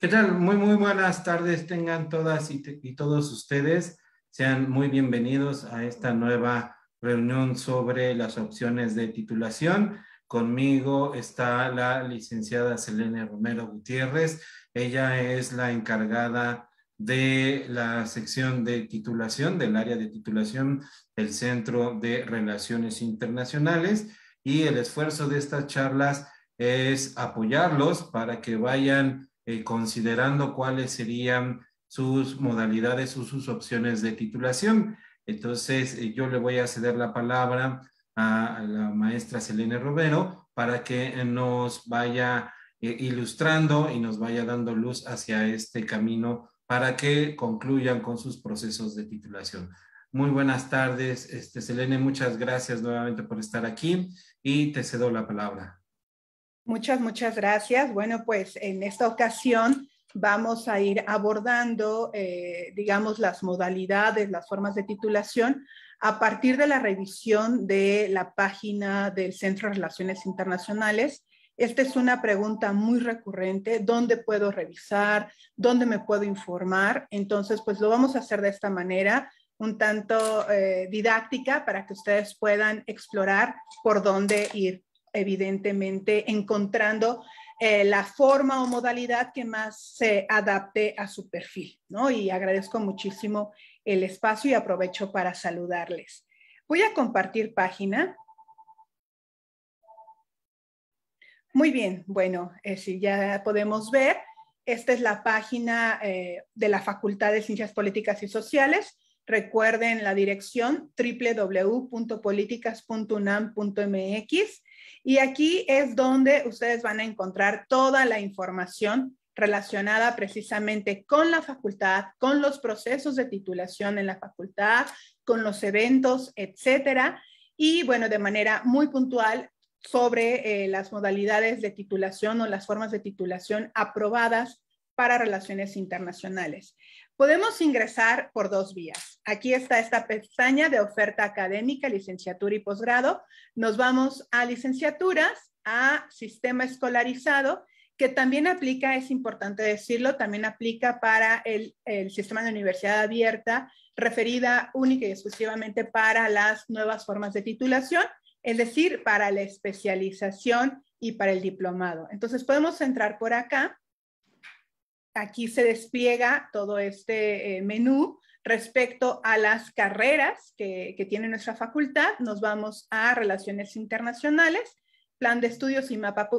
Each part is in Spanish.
¿Qué tal? Muy, muy buenas tardes tengan todas y, y, todos ustedes. Sean muy bienvenidos a esta nueva reunión sobre las opciones de titulación. Conmigo está la licenciada Selene Romero Gutiérrez. Ella es la encargada de la sección de titulación, del área de titulación del Centro de Relaciones Internacionales. Y el esfuerzo de estas charlas es apoyarlos para que vayan eh, considerando cuáles serían sus modalidades o sus opciones de titulación. Entonces, eh, yo le voy a ceder la palabra a, la maestra Selene Romero para que eh, nos vaya ilustrando y nos vaya dando luz hacia este camino para que concluyan con sus procesos de titulación. Muy buenas tardes, este, Selene, muchas gracias nuevamente por estar aquí y te cedo la palabra. Muchas, muchas gracias. Bueno, pues en esta ocasión vamos a ir abordando, eh, digamos, las modalidades, las formas de titulación a partir de la revisión de la página del Centro de Relaciones Internacionales. Esta es una pregunta muy recurrente, ¿dónde puedo revisar? ¿Dónde me puedo informar? Entonces, pues lo vamos a hacer de esta manera, un tanto eh, didáctica, para que ustedes puedan explorar por dónde ir evidentemente encontrando eh, la forma o modalidad que más se adapte a su perfil, ¿no? Y agradezco muchísimo el espacio y aprovecho para saludarles. Voy a compartir página. Muy bien, bueno, eh, si ya podemos ver, esta es la página eh, de la Facultad de Ciencias Políticas y Sociales. Recuerden la dirección www.políticas.unam.mx y aquí es donde ustedes van a encontrar toda la información relacionada precisamente con la facultad, con los procesos de titulación en la facultad, con los eventos, etcétera. Y bueno, de manera muy puntual sobre eh, las modalidades de titulación o las formas de titulación aprobadas para relaciones internacionales. Podemos ingresar por dos vías. Aquí está esta pestaña de oferta académica, licenciatura y posgrado. Nos vamos a licenciaturas, a sistema escolarizado, que también aplica, es importante decirlo, también aplica para el, sistema de universidad abierta, referida única y exclusivamente para las nuevas formas de titulación, es decir, para la especialización y para el diplomado. Entonces podemos entrar por acá aquí se despliega todo este eh, menú respecto a las carreras que, tiene nuestra facultad. Nos vamos a Relaciones Internacionales, Plan de Estudios y Mapa,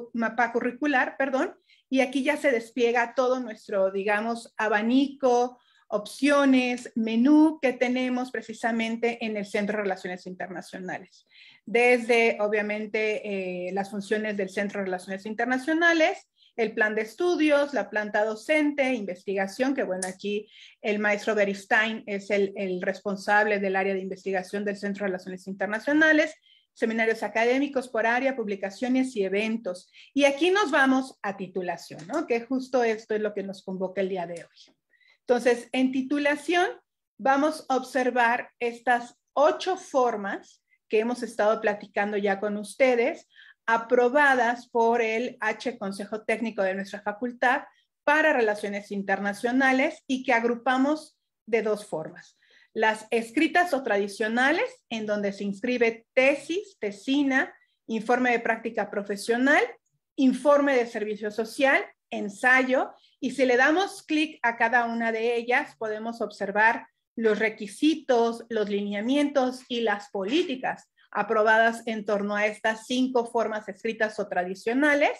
Curricular, perdón, y aquí ya se despliega todo nuestro, digamos, abanico, opciones, menú que tenemos precisamente en el Centro de Relaciones Internacionales. Desde, obviamente, eh, las funciones del Centro de Relaciones Internacionales, el plan de estudios, la planta docente, investigación, que bueno, aquí el maestro Beristain es el, responsable del área de investigación del Centro de Relaciones Internacionales, seminarios académicos por área, publicaciones y eventos. Y aquí nos vamos a titulación, ¿no? que justo esto es lo que nos convoca el día de hoy. Entonces, en titulación vamos a observar estas ocho formas que hemos estado platicando ya con ustedes aprobadas por el H Consejo Técnico de nuestra facultad para relaciones internacionales y que agrupamos de dos formas. Las escritas o tradicionales, en donde se inscribe tesis, tesina, informe de práctica profesional, informe de servicio social, ensayo, y si le damos clic a cada una de ellas, podemos observar los requisitos, los lineamientos y las políticas aprobadas en torno a estas cinco formas escritas o tradicionales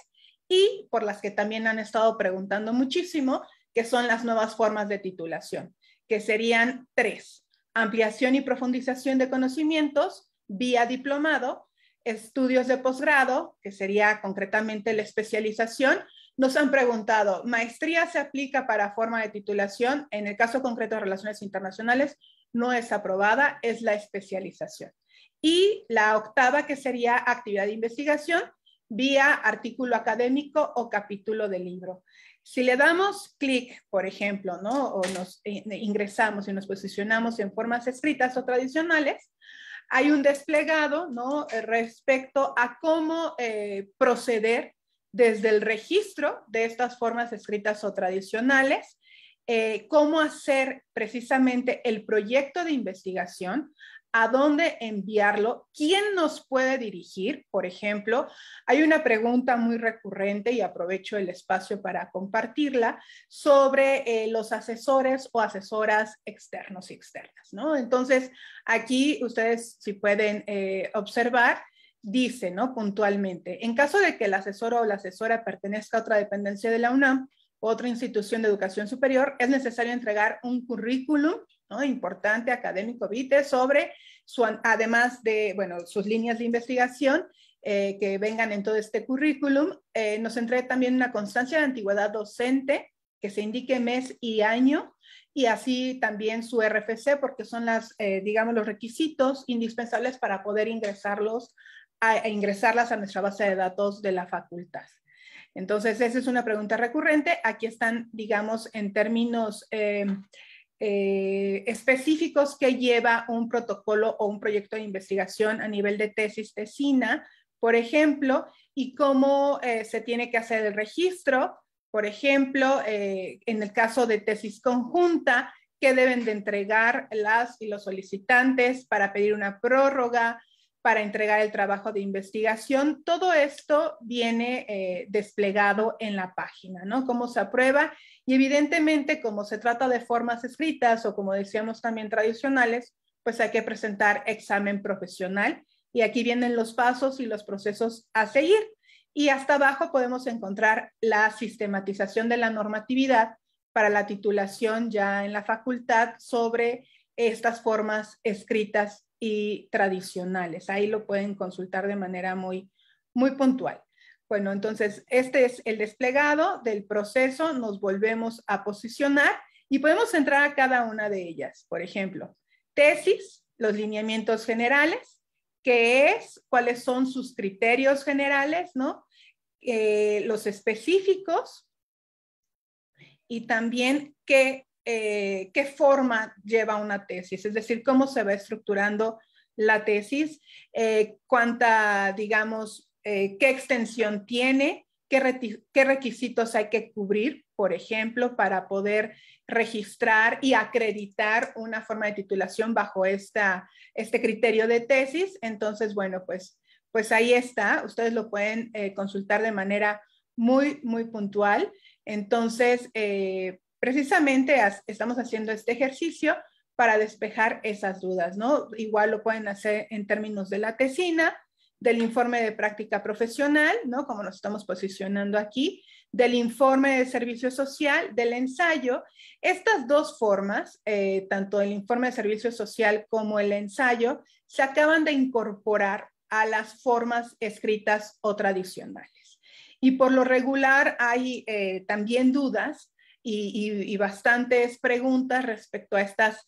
y por las que también han estado preguntando muchísimo, que son las nuevas formas de titulación, que serían tres, ampliación y profundización de conocimientos vía diplomado, estudios de posgrado, que sería concretamente la especialización, nos han preguntado, ¿maestría se aplica para forma de titulación? En el caso concreto de relaciones internacionales, no es aprobada, es la especialización y la octava que sería actividad de investigación vía artículo académico o capítulo de libro. Si le damos clic, por ejemplo, ¿no? o nos eh, ingresamos y nos posicionamos en formas escritas o tradicionales, hay un desplegado ¿no? Eh, respecto a cómo eh, proceder desde el registro de estas formas escritas o tradicionales, cómo hacer precisamente el proyecto de investigación, a dónde enviarlo, quién nos puede dirigir, por ejemplo. Hay una pregunta muy recurrente y aprovecho el espacio para compartirla sobre eh, los asesores o asesoras externos y externas, Entonces, aquí ustedes, si pueden eh, observar, dice, ¿no? Puntualmente, en caso de que el asesor o la asesora pertenezca a otra dependencia de la UNAM, otra institución de educación superior, es necesario entregar un currículum importante académico Vite sobre, su, además de, bueno, sus líneas de investigación eh, que vengan en todo este currículum, eh, nos entrega también una constancia de antigüedad docente que se indique mes y año y así también su RFC porque son las, eh, digamos, los requisitos indispensables para poder ingresarlos a, ingresarlas a nuestra base de datos de la facultad. Entonces, esa es una pregunta recurrente. Aquí están, digamos, en términos eh, específicos que lleva un protocolo o un proyecto de investigación a nivel de tesis tesina, por ejemplo, y cómo eh, se tiene que hacer el registro, por ejemplo, eh, en el caso de tesis conjunta, que deben de entregar las y los solicitantes para pedir una prórroga, para entregar el trabajo de investigación. Todo esto viene eh, desplegado en la página, ¿no? Cómo se aprueba y evidentemente como se trata de formas escritas o como decíamos también tradicionales, pues hay que presentar examen profesional y aquí vienen los pasos y los procesos a seguir. Y hasta abajo podemos encontrar la sistematización de la normatividad para la titulación ya en la facultad sobre estas formas escritas y tradicionales. Ahí lo pueden consultar de manera muy, muy puntual. Bueno, entonces este es el desplegado del proceso, nos volvemos a posicionar y podemos entrar a cada una de ellas. Por ejemplo, tesis, los lineamientos generales, qué es, cuáles son sus criterios generales, ¿no? Eh, los específicos y también qué eh, qué forma lleva una tesis, es decir, cómo se va estructurando la tesis, eh, cuánta, digamos, eh, qué extensión tiene, qué, requisitos hay que cubrir, por ejemplo, para poder registrar y acreditar una forma de titulación bajo esta, este criterio de tesis. Entonces, bueno, pues, pues ahí está, ustedes lo pueden consultar de manera muy, muy puntual. Entonces, precisamente estamos haciendo este ejercicio para despejar esas dudas, ¿no? Igual lo pueden hacer en términos de la tesina, del informe de práctica profesional, ¿no? Como nos estamos posicionando aquí, del informe de servicio social, del ensayo. Estas dos formas, eh, tanto el informe de servicio social como el ensayo, se acaban de incorporar a las formas escritas o tradicionales. Y por lo regular hay eh, también dudas y, bastantes preguntas respecto a estas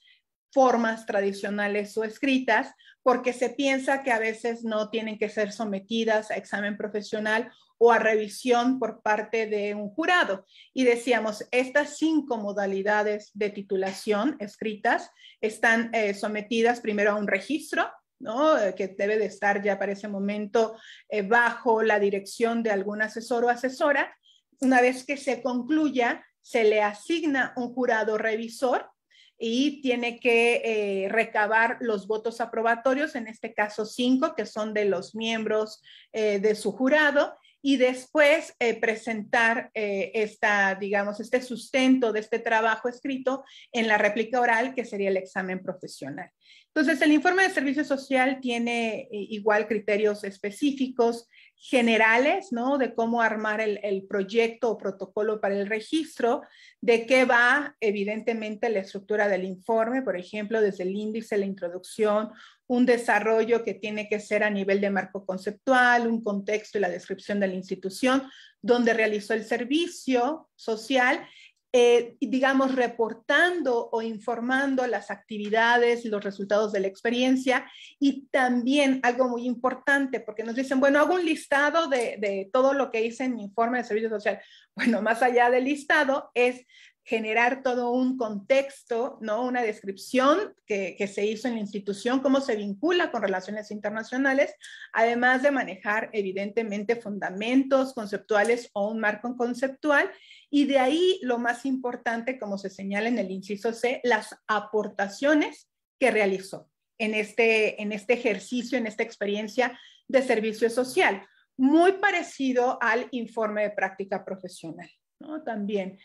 formas tradicionales o escritas, porque se piensa que a veces no tienen que ser sometidas a examen profesional o a revisión por parte de un jurado. Y decíamos, estas cinco modalidades de titulación escritas están eh, sometidas primero a un registro, eh, que debe de estar ya para ese momento eh, bajo la dirección de algún asesor o asesora. Una vez que se concluya, se le asigna un jurado revisor y tiene que eh, recabar los votos aprobatorios, en este caso cinco, que son de los miembros eh, de su jurado, y después eh, presentar esta, digamos, este sustento de este trabajo escrito en la réplica oral, que sería el examen profesional. Entonces, el informe de servicio social tiene igual criterios específicos generales, ¿no? De cómo armar el, proyecto o protocolo para el registro, de qué va evidentemente la estructura del informe, por ejemplo, desde el índice, la introducción, un desarrollo que tiene que ser a nivel de marco conceptual, un contexto y la descripción de la institución, donde realizó el servicio social eh, digamos, reportando o informando las actividades y los resultados de la experiencia. Y también algo muy importante, porque nos dicen, bueno, hago un listado de, todo lo que hice en mi informe de servicio social. Bueno, más allá del listado es generar todo un contexto, ¿no? Una descripción que, que, se hizo en la institución, cómo se vincula con relaciones internacionales, además de manejar evidentemente fundamentos conceptuales o un marco conceptual y de ahí lo más importante, como se señala en el inciso C, las aportaciones que realizó en este, en este ejercicio, en esta experiencia de servicio social, muy parecido al informe de práctica profesional, ¿no? También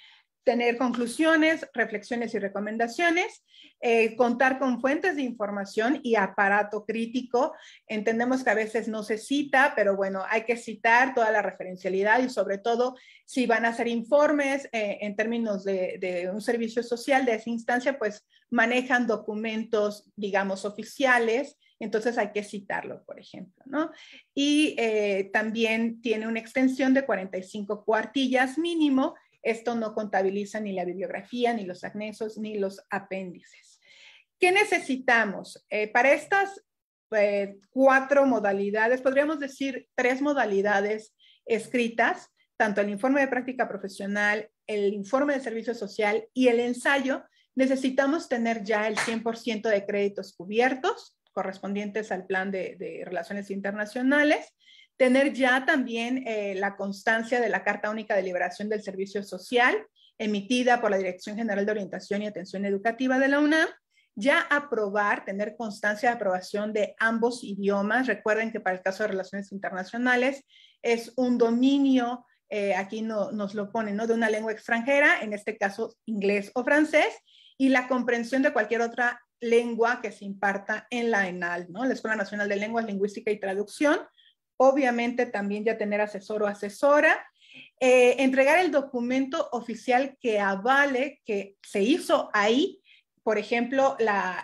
tener conclusiones, reflexiones y recomendaciones, eh, contar con fuentes de información y aparato crítico. Entendemos que a veces no se cita, pero bueno, hay que citar toda la referencialidad y sobre todo si van a hacer informes eh, en términos de, un servicio social de esa instancia, pues manejan documentos, digamos, oficiales, entonces hay que citarlo, por ejemplo, ¿no? Y eh, también tiene una extensión de 45 cuartillas mínimo esto no contabiliza ni la bibliografía, ni los anexos, ni los apéndices. ¿Qué necesitamos? Eh, para estas eh, cuatro modalidades, podríamos decir tres modalidades escritas, tanto el informe de práctica profesional, el informe de servicio social y el ensayo, necesitamos tener ya el 100% de créditos cubiertos correspondientes al plan de relaciones internacionales tener ya también eh, la constancia de la Carta Única de Liberación del Servicio Social, emitida por la Dirección General de Orientación y Atención Educativa de la UNAM, ya aprobar, tener constancia de aprobación de ambos idiomas. Recuerden que para el caso de relaciones internacionales es un dominio, eh, aquí nos lo ponen, ¿no? de una lengua extranjera, en este caso inglés o francés, y la comprensión de cualquier otra lengua que se imparta en la ENAL, ¿no? la Escuela Nacional de Lenguas, Lingüística y Traducción, obviamente también ya tener asesor o asesora, eh, entregar el documento oficial que avale que se hizo ahí, por ejemplo,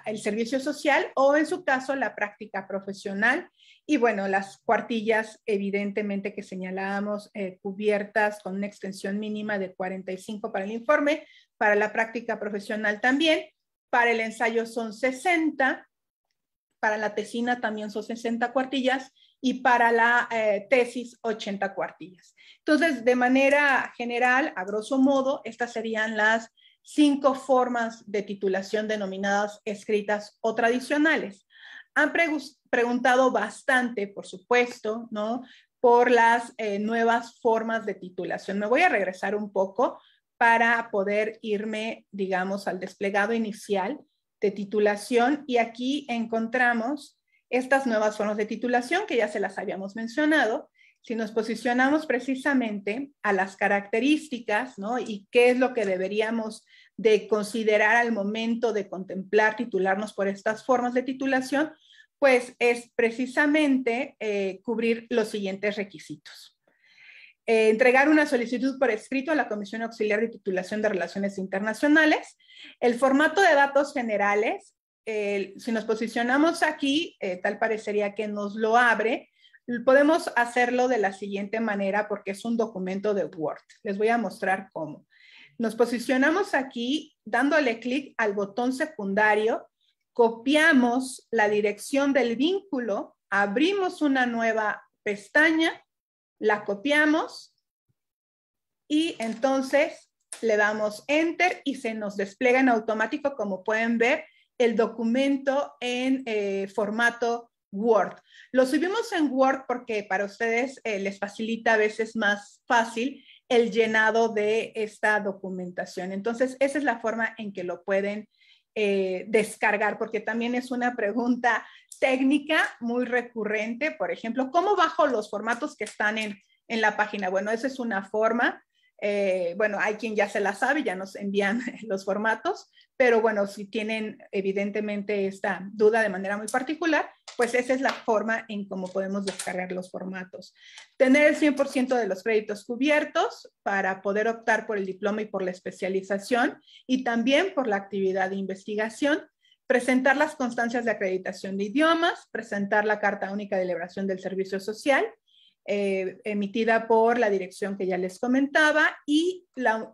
el servicio social o en su caso la práctica profesional. Y bueno, las cuartillas, evidentemente que señalábamos, eh, cubiertas con una extensión mínima de 45 para el informe, para la práctica profesional también, para el ensayo son 60, para la tesina también son 60 cuartillas y para la eh, tesis 80 cuartillas. Entonces, de manera general, a grosso modo, estas serían las cinco formas de titulación denominadas escritas o tradicionales. Han preguntado bastante, por supuesto, ¿no? por las eh, nuevas formas de titulación. Me voy a regresar un poco para poder irme, digamos, al desplegado inicial de titulación y aquí encontramos estas nuevas formas de titulación, que ya se las habíamos mencionado, si nos posicionamos precisamente a las características, Y qué es lo que deberíamos de considerar al momento de contemplar titularnos por estas formas de titulación, pues es precisamente eh, cubrir los siguientes requisitos. Eh, entregar una solicitud por escrito a la Comisión Auxiliar de Titulación de Relaciones Internacionales, el formato de datos generales si nos posicionamos aquí, eh, tal parecería que nos lo abre. Podemos hacerlo de la siguiente manera porque es un documento de Word. Les voy a mostrar cómo. Nos posicionamos aquí dándole clic al botón secundario, copiamos la dirección del vínculo, abrimos una nueva pestaña, la copiamos y entonces le damos enter y se nos despliega en automático, como pueden ver, el documento en eh, formato Word. Lo subimos en Word porque para ustedes eh, les facilita a veces más fácil el llenado de esta documentación. Entonces, esa es la forma en que lo pueden eh, descargar, porque también es una pregunta técnica muy recurrente. Por ejemplo, ¿cómo bajo los formatos que están en, en la página? Bueno, esa es una forma. Eh, bueno, hay quien ya se la sabe, ya nos envían los formatos, pero bueno, si tienen evidentemente esta duda de manera muy particular, pues esa es la forma en cómo podemos descargar los formatos. Tener el 100% de los créditos cubiertos para poder optar por el diploma y por la especialización y también por la actividad de investigación presentar las constancias de acreditación de idiomas, presentar la Carta Única de Liberación del Servicio Social eh, emitida por la dirección que ya les comentaba y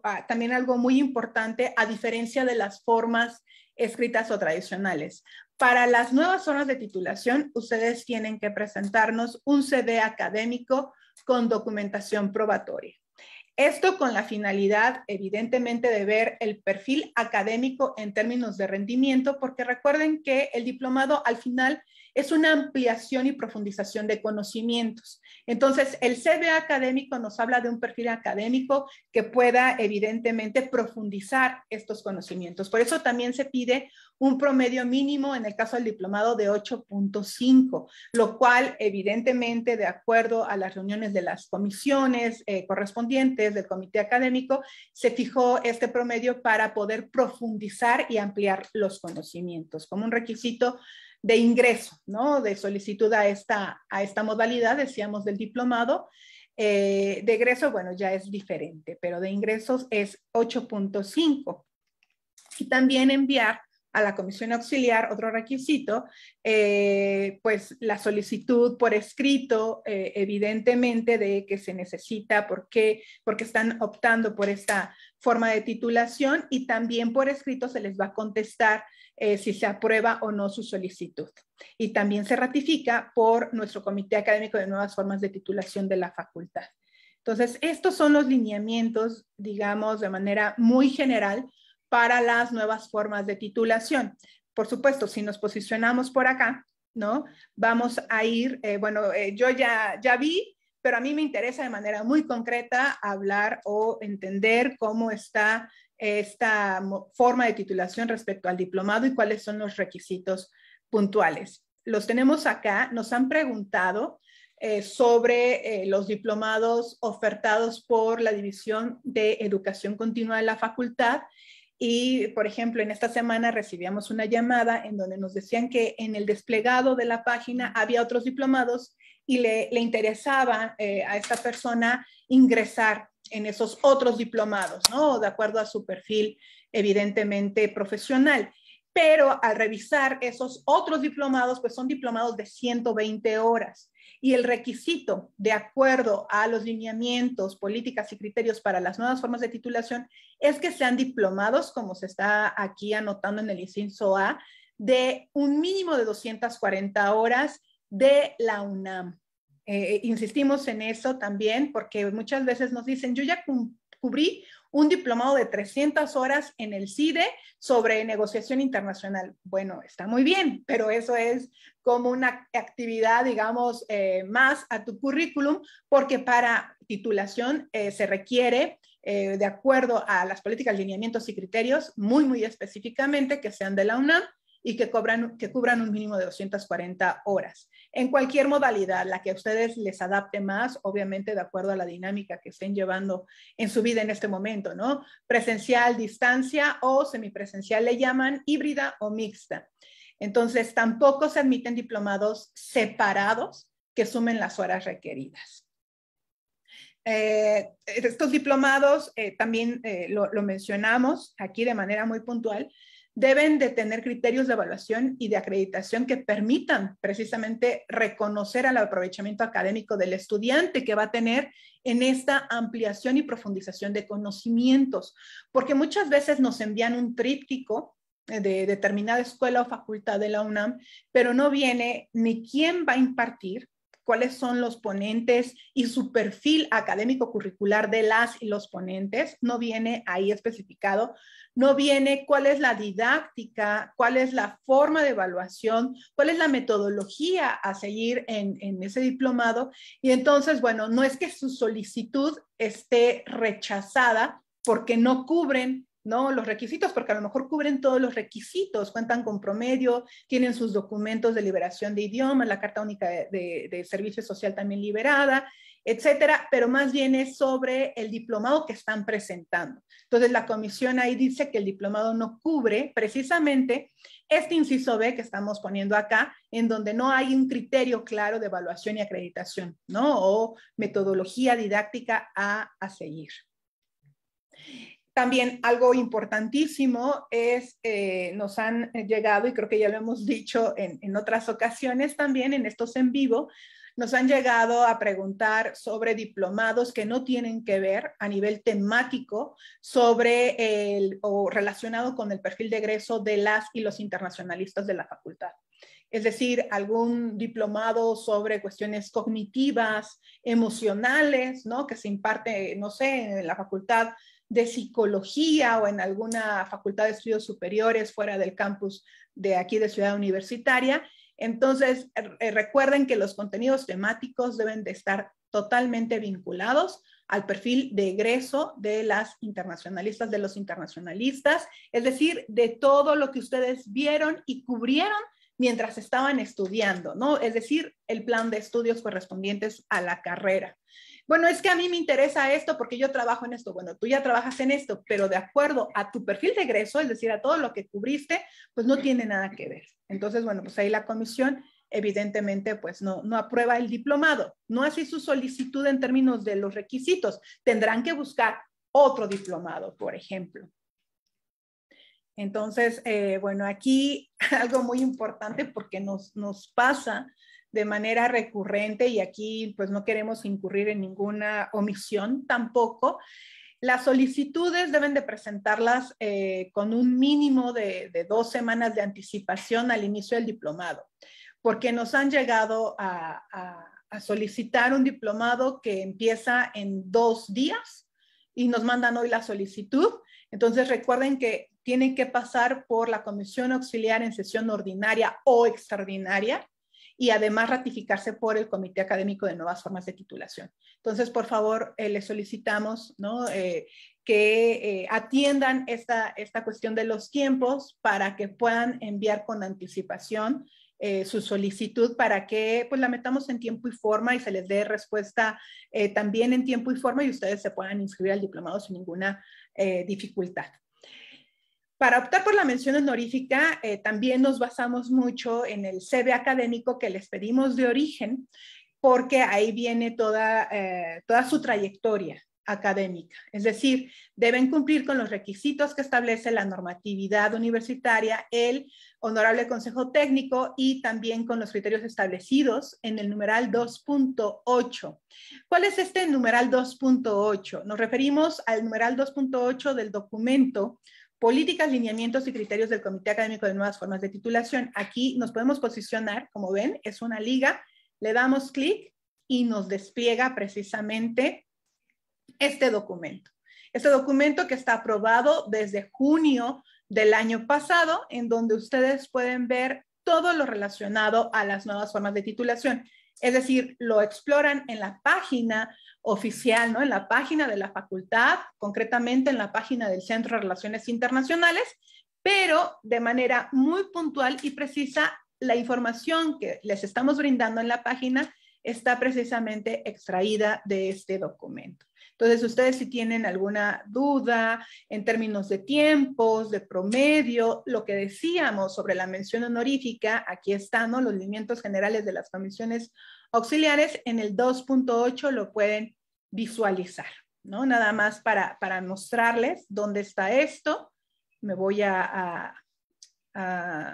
ah, también algo muy importante, a diferencia de las formas escritas o tradicionales. Para las nuevas zonas de titulación, ustedes tienen que presentarnos un CD académico con documentación probatoria. Esto con la finalidad, evidentemente, de ver el perfil académico en términos de rendimiento, porque recuerden que el diplomado al final es una ampliación y profundización de conocimientos. Entonces, el CBA académico nos habla de un perfil académico que pueda evidentemente profundizar estos conocimientos. Por eso también se pide un promedio mínimo en el caso del diplomado de 8.5, lo cual evidentemente de acuerdo a las reuniones de las comisiones eh, correspondientes del comité académico, se fijó este promedio para poder profundizar y ampliar los conocimientos como un requisito de ingreso, ¿no? De solicitud a esta, a esta modalidad, decíamos, del diplomado. Eh, de egreso, bueno, ya es diferente, pero de ingresos es 8.5. Y también enviar a la comisión auxiliar, otro requisito, eh, pues la solicitud por escrito, eh, evidentemente, de que se necesita, por qué, porque están optando por esta forma de titulación y también por escrito se les va a contestar eh, si se aprueba o no su solicitud. Y también se ratifica por nuestro Comité Académico de Nuevas Formas de Titulación de la Facultad. Entonces, estos son los lineamientos, digamos, de manera muy general para las nuevas formas de titulación. Por supuesto, si nos posicionamos por acá, ¿no? Vamos a ir, eh, bueno, eh, yo ya, ya vi, pero a mí me interesa de manera muy concreta hablar o entender cómo está esta forma de titulación respecto al diplomado y cuáles son los requisitos puntuales. Los tenemos acá, nos han preguntado eh, sobre los diplomados ofertados por la División de Educación Continua de la Facultad y, por ejemplo, en esta semana recibíamos una llamada en donde nos decían que en el desplegado de la página había otros diplomados y le, interesaba eh, a esta persona ingresar en esos otros diplomados, ¿no? De acuerdo a su perfil, evidentemente, profesional. Pero al revisar esos otros diplomados, pues son diplomados de 120 horas y el requisito de acuerdo a los lineamientos, políticas y criterios para las nuevas formas de titulación es que sean diplomados, como se está aquí anotando en el inciso A, de un mínimo de 240 horas de la UNAM. Eh, eh, insistimos en eso también porque muchas veces nos dicen, yo ya cubrí un diplomado de 300 horas en el CIDE sobre negociación internacional. Bueno, está muy bien, pero eso es como una actividad, digamos, eh, más a tu currículum, porque para titulación eh, se requiere eh, de acuerdo a las políticas, lineamientos y criterios, muy, muy específicamente que sean de la UNAM, y que, cobran, que cubran un mínimo de 240 horas. En cualquier modalidad, la que a ustedes les adapte más, obviamente de acuerdo a la dinámica que estén llevando en su vida en este momento, ¿no? Presencial, distancia o semipresencial le llaman híbrida o mixta. Entonces, tampoco se admiten diplomados separados que sumen las horas requeridas. Eh, estos diplomados eh, también eh, lo, mencionamos aquí de manera muy puntual, deben de tener criterios de evaluación y de acreditación que permitan precisamente reconocer al aprovechamiento académico del estudiante que va a tener en esta ampliación y profundización de conocimientos, porque muchas veces nos envían un tríptico eh, de determinada escuela o facultad de la UNAM, pero no viene ni quién va a impartir, cuáles son los ponentes y su perfil académico curricular de las y los ponentes, no viene ahí especificado, no viene cuál es la didáctica, cuál es la forma de evaluación, cuál es la metodología a seguir en, ese diplomado. Y entonces, bueno, no es que su solicitud esté rechazada porque no cubren ¿no? Los requisitos, porque a lo mejor cubren todos los requisitos, cuentan con promedio, tienen sus documentos de liberación de idioma, la Carta Única de, Servicio Social también liberada, etcétera, pero más bien es sobre el diplomado que están presentando. Entonces, la comisión ahí dice que el diplomado no cubre precisamente este inciso B que estamos poniendo acá, en donde no hay un criterio claro de evaluación y acreditación, ¿no? O metodología didáctica a, a seguir. También algo importantísimo es, eh, nos han eh, llegado, y creo que ya lo hemos dicho en, otras ocasiones también, en estos en vivo, nos han llegado a preguntar sobre diplomados que no tienen que ver a nivel temático sobre el o relacionado con el perfil de egreso de las y los internacionalistas de la facultad. Es decir, algún diplomado sobre cuestiones cognitivas, emocionales, ¿no? Que se imparte, no sé, en la facultad de psicología o en alguna facultad de estudios superiores fuera del campus de aquí de Ciudad Universitaria. Entonces, eh, recuerden que los contenidos temáticos deben de estar totalmente vinculados al perfil de egreso de las internacionalistas, de los internacionalistas, es decir, de todo lo que ustedes vieron y cubrieron mientras estaban estudiando, ¿no? Es decir, el plan de estudios correspondientes a la carrera bueno, es que a mí me interesa esto porque yo trabajo en esto. Bueno, tú ya trabajas en esto, pero de acuerdo a tu perfil de egreso, es decir, a todo lo que cubriste, pues no tiene nada que ver. Entonces, bueno, pues ahí la comisión evidentemente pues no, no aprueba el diplomado, no hace su solicitud en términos de los requisitos. Tendrán que buscar otro diplomado, por ejemplo. Entonces, eh, bueno, aquí algo muy importante porque nos, nos pasa de manera recurrente y aquí pues no queremos incurrir en ninguna omisión tampoco. Las solicitudes deben de presentarlas eh, con un mínimo de, dos semanas de anticipación al inicio del diplomado, porque nos han llegado a, a solicitar un diplomado que empieza en dos días y nos mandan hoy la solicitud. Entonces recuerden que tienen que pasar por la comisión auxiliar en sesión ordinaria o extraordinaria y además ratificarse por el Comité Académico de Nuevas Formas de Titulación. Entonces, por favor, eh, les solicitamos eh, que eh, atiendan esta, cuestión de los tiempos para que puedan enviar con anticipación su solicitud para que pues la metamos en tiempo y forma y se les dé respuesta también en tiempo y forma y ustedes se puedan inscribir al diplomado sin ninguna dificultad. Para optar por la mención honorífica, eh, también nos basamos mucho en el CV académico que les pedimos de origen, porque ahí viene toda, eh, toda su trayectoria académica. Es decir, deben cumplir con los requisitos que establece la normatividad universitaria, el honorable consejo técnico y también con los criterios establecidos en el numeral 2.8. ¿Cuál es este numeral 2.8? Nos referimos al numeral 2.8 del documento políticas, lineamientos y criterios del Comité Académico de Nuevas Formas de Titulación. Aquí nos podemos posicionar, como ven, es una liga, le damos clic y nos despliega precisamente este documento. Este documento que está aprobado desde junio del año pasado, en donde ustedes pueden ver todo lo relacionado a las nuevas formas de titulación. Es decir, lo exploran en la página, oficial, ¿no? En la página de la facultad, concretamente en la página del Centro de Relaciones Internacionales, pero de manera muy puntual y precisa, la información que les estamos brindando en la página está precisamente extraída de este documento. Entonces, ustedes si tienen alguna duda en términos de tiempos, de promedio, lo que decíamos sobre la mención honorífica, aquí están los lineamientos generales de las comisiones auxiliares, en el 2.8 lo pueden visualizar, ¿no? Nada más para, mostrarles dónde está esto. Me voy a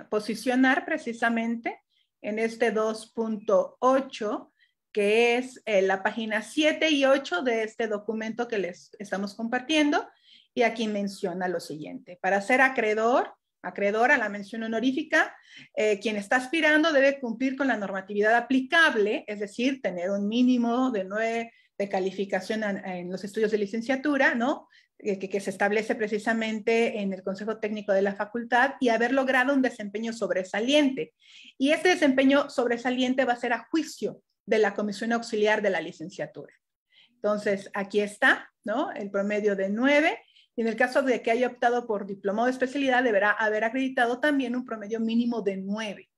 posicionar precisamente en este 2.8 que es eh, la página 7 y 8 de este documento que les estamos compartiendo. Y aquí menciona lo siguiente. Para ser acreedor, acreedor a la mención honorífica, eh, quien está aspirando debe cumplir con la normatividad aplicable, es decir, tener un mínimo de 9 de calificación en, los estudios de licenciatura, ¿no? Eh, que, se establece precisamente en el Consejo Técnico de la Facultad y haber logrado un desempeño sobresaliente. Y ese desempeño sobresaliente va a ser a juicio de la comisión auxiliar de la licenciatura. Entonces, aquí está, ¿no? El promedio de 9. Y en el caso de que haya optado por diploma de especialidad, deberá haber acreditado también un promedio mínimo de 9.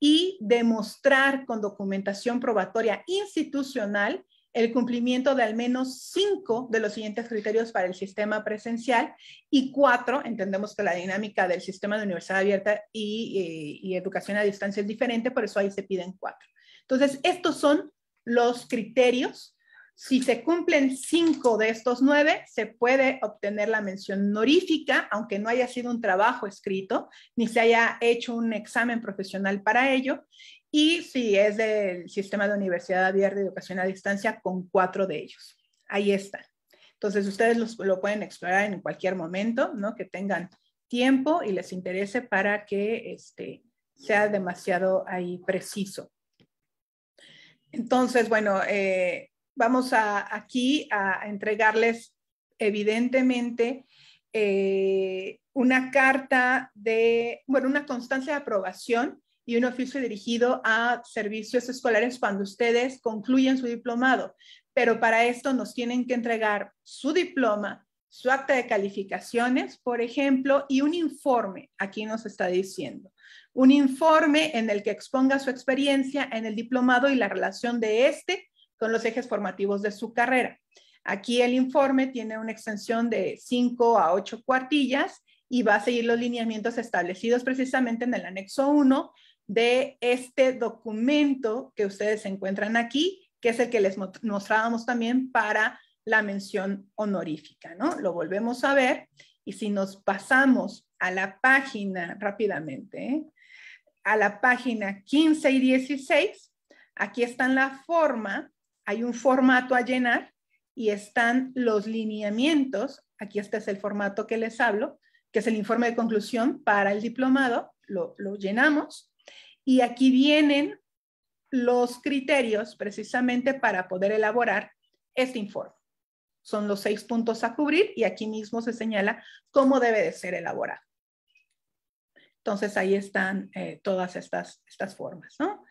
Y demostrar con documentación probatoria institucional el cumplimiento de al menos cinco de los siguientes criterios para el sistema presencial y cuatro, entendemos que la dinámica del sistema de universidad abierta y, eh, y educación a distancia es diferente, por eso ahí se piden cuatro. Entonces, estos son los criterios. Si se cumplen cinco de estos nueve, se puede obtener la mención honorífica, aunque no haya sido un trabajo escrito, ni se haya hecho un examen profesional para ello. Y si es del sistema de universidad abierta y educación a distancia, con cuatro de ellos. Ahí está. Entonces, ustedes lo pueden explorar en cualquier momento, ¿no? Que tengan tiempo y les interese para que este, sea demasiado ahí preciso. Entonces, bueno, eh, vamos aquí a entregarles evidentemente eh, una carta de, bueno, una constancia de aprobación y un oficio dirigido a servicios escolares cuando ustedes concluyen su diplomado. Pero para esto nos tienen que entregar su diploma, su acta de calificaciones, por ejemplo, y un informe, aquí nos está diciendo un informe en el que exponga su experiencia en el diplomado y la relación de este con los ejes formativos de su carrera. Aquí el informe tiene una extensión de 5 a 8 cuartillas y va a seguir los lineamientos establecidos precisamente en el anexo 1 de este documento que ustedes encuentran aquí, que es el que les mostrábamos también para la mención honorífica, ¿no? Lo volvemos a ver y si nos pasamos a la página rápidamente, ¿eh? a la página 15 y 16. Aquí están la forma, hay un formato a llenar y están los lineamientos. Aquí este es el formato que les hablo, que es el informe de conclusión para el diplomado. Lo, lo llenamos y aquí vienen los criterios precisamente para poder elaborar este informe. Son los seis puntos a cubrir y aquí mismo se señala cómo debe de ser elaborado. Entonces ahí están eh, todas estas, formas, ¿no?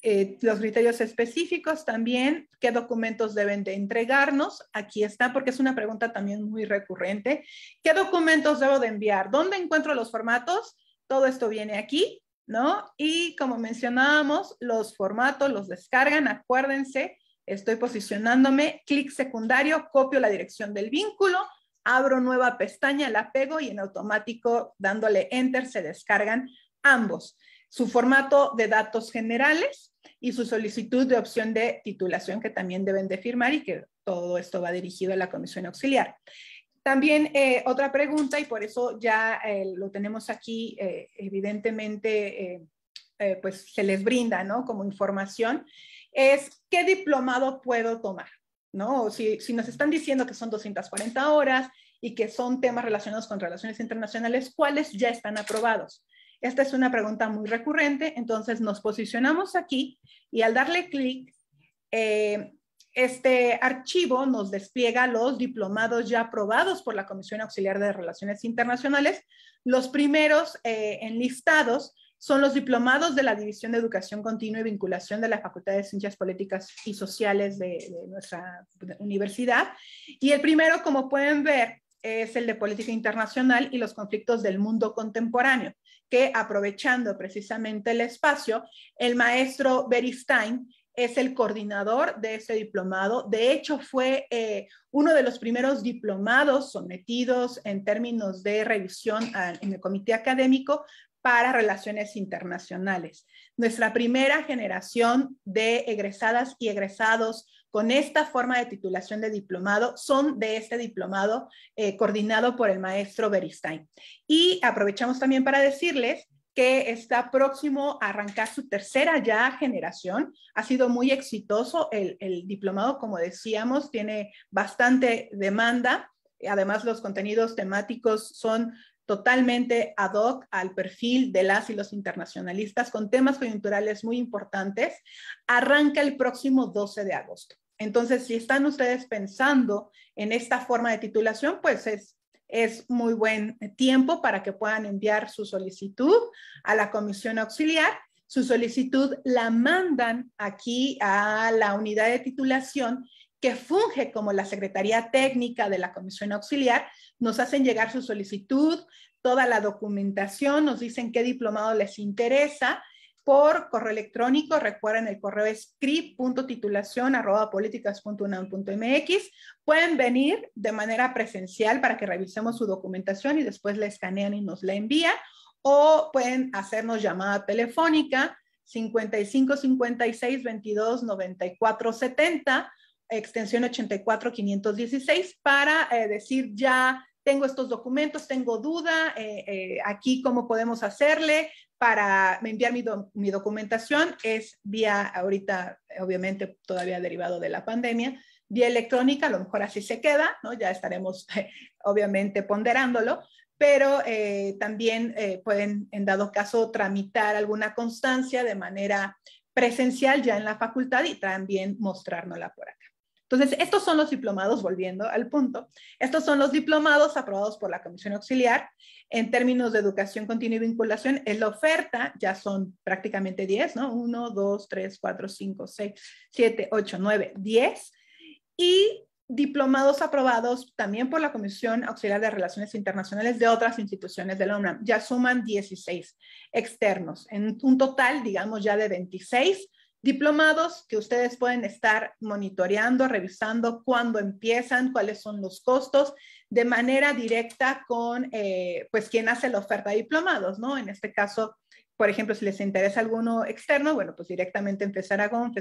Eh, los criterios específicos también, qué documentos deben de entregarnos. Aquí está, porque es una pregunta también muy recurrente. ¿Qué documentos debo de enviar? ¿Dónde encuentro los formatos? Todo esto viene aquí, ¿no? Y como mencionábamos, los formatos los descargan, acuérdense, estoy posicionándome, clic secundario, copio la dirección del vínculo, abro nueva pestaña, la pego y en automático dándole enter se descargan ambos. Su formato de datos generales y su solicitud de opción de titulación que también deben de firmar y que todo esto va dirigido a la comisión auxiliar. También eh, otra pregunta y por eso ya eh, lo tenemos aquí eh, evidentemente pues se les brinda ¿no? como información es ¿qué diplomado puedo tomar? Si, nos están diciendo que son 240 horas y que son temas relacionados con relaciones internacionales, ¿cuáles ya están aprobados? Esta es una pregunta muy recurrente, entonces nos posicionamos aquí y al darle clic, eh, este archivo nos despliega los diplomados ya aprobados por la Comisión Auxiliar de Relaciones Internacionales, los primeros eh, enlistados son los diplomados de la División de Educación Continua y Vinculación de la Facultad de Ciencias Políticas y Sociales de, nuestra universidad. Y el primero, como pueden ver, es el de política internacional y los conflictos del mundo contemporáneo, que aprovechando precisamente el espacio, el maestro Beristain es el coordinador de ese diplomado. De hecho, fue eh, uno de los primeros diplomados sometidos en términos de revisión en el comité académico para relaciones internacionales. Nuestra primera generación de egresadas y egresados con esta forma de titulación de diplomado son de este diplomado eh, coordinado por el maestro Beristain. Y aprovechamos también para decirles que está próximo a arrancar su tercera ya generación. Ha sido muy exitoso el, el diplomado, como decíamos, tiene bastante demanda. Además, los contenidos temáticos son totalmente ad hoc al perfil de las y los internacionalistas con temas coyunturales muy importantes, arranca el próximo 12 de agosto. Entonces, si están ustedes pensando en esta forma de titulación, pues es, muy buen tiempo para que puedan enviar su solicitud a la comisión auxiliar. Su solicitud la mandan aquí a la unidad de titulación que funge como la Secretaría Técnica de la Comisión Auxiliar, nos hacen llegar su solicitud, toda la documentación, nos dicen qué diplomado les interesa por correo electrónico, recuerden el correo es mx Pueden venir de manera presencial para que revisemos su documentación y después la escanean y nos la envían o pueden hacernos llamada telefónica 55 56 22 94 70 extensión 84516 para eh, decir ya tengo estos documentos, tengo duda, eh, eh, aquí cómo podemos hacerle para enviar mi, documentación es vía, ahorita obviamente todavía derivado de la pandemia, vía electrónica, a lo mejor así se queda, ¿no? ya estaremos obviamente ponderándolo, pero también pueden en dado caso tramitar alguna constancia de manera presencial ya en la facultad y también mostrárnosla por acá. Entonces, estos son los diplomados, volviendo al punto, estos son los diplomados aprobados por la Comisión Auxiliar. En términos de educación continua y vinculación, en la oferta ya son prácticamente 10, ¿no? 1, 2, 3, 4, 5, 6, 7, 8, 9, 10. Y diplomados aprobados también por la Comisión Auxiliar de Relaciones Internacionales de otras instituciones de la UNAM. Ya suman 16 externos, en un total, digamos, ya de 26 Diplomados que ustedes pueden estar monitoreando, revisando cuándo empiezan, cuáles son los costos, de manera directa con eh, pues quien hace la oferta de diplomados, ¿no? En este caso, por ejemplo, si les interesa alguno externo, bueno, pues directamente en a Aragón,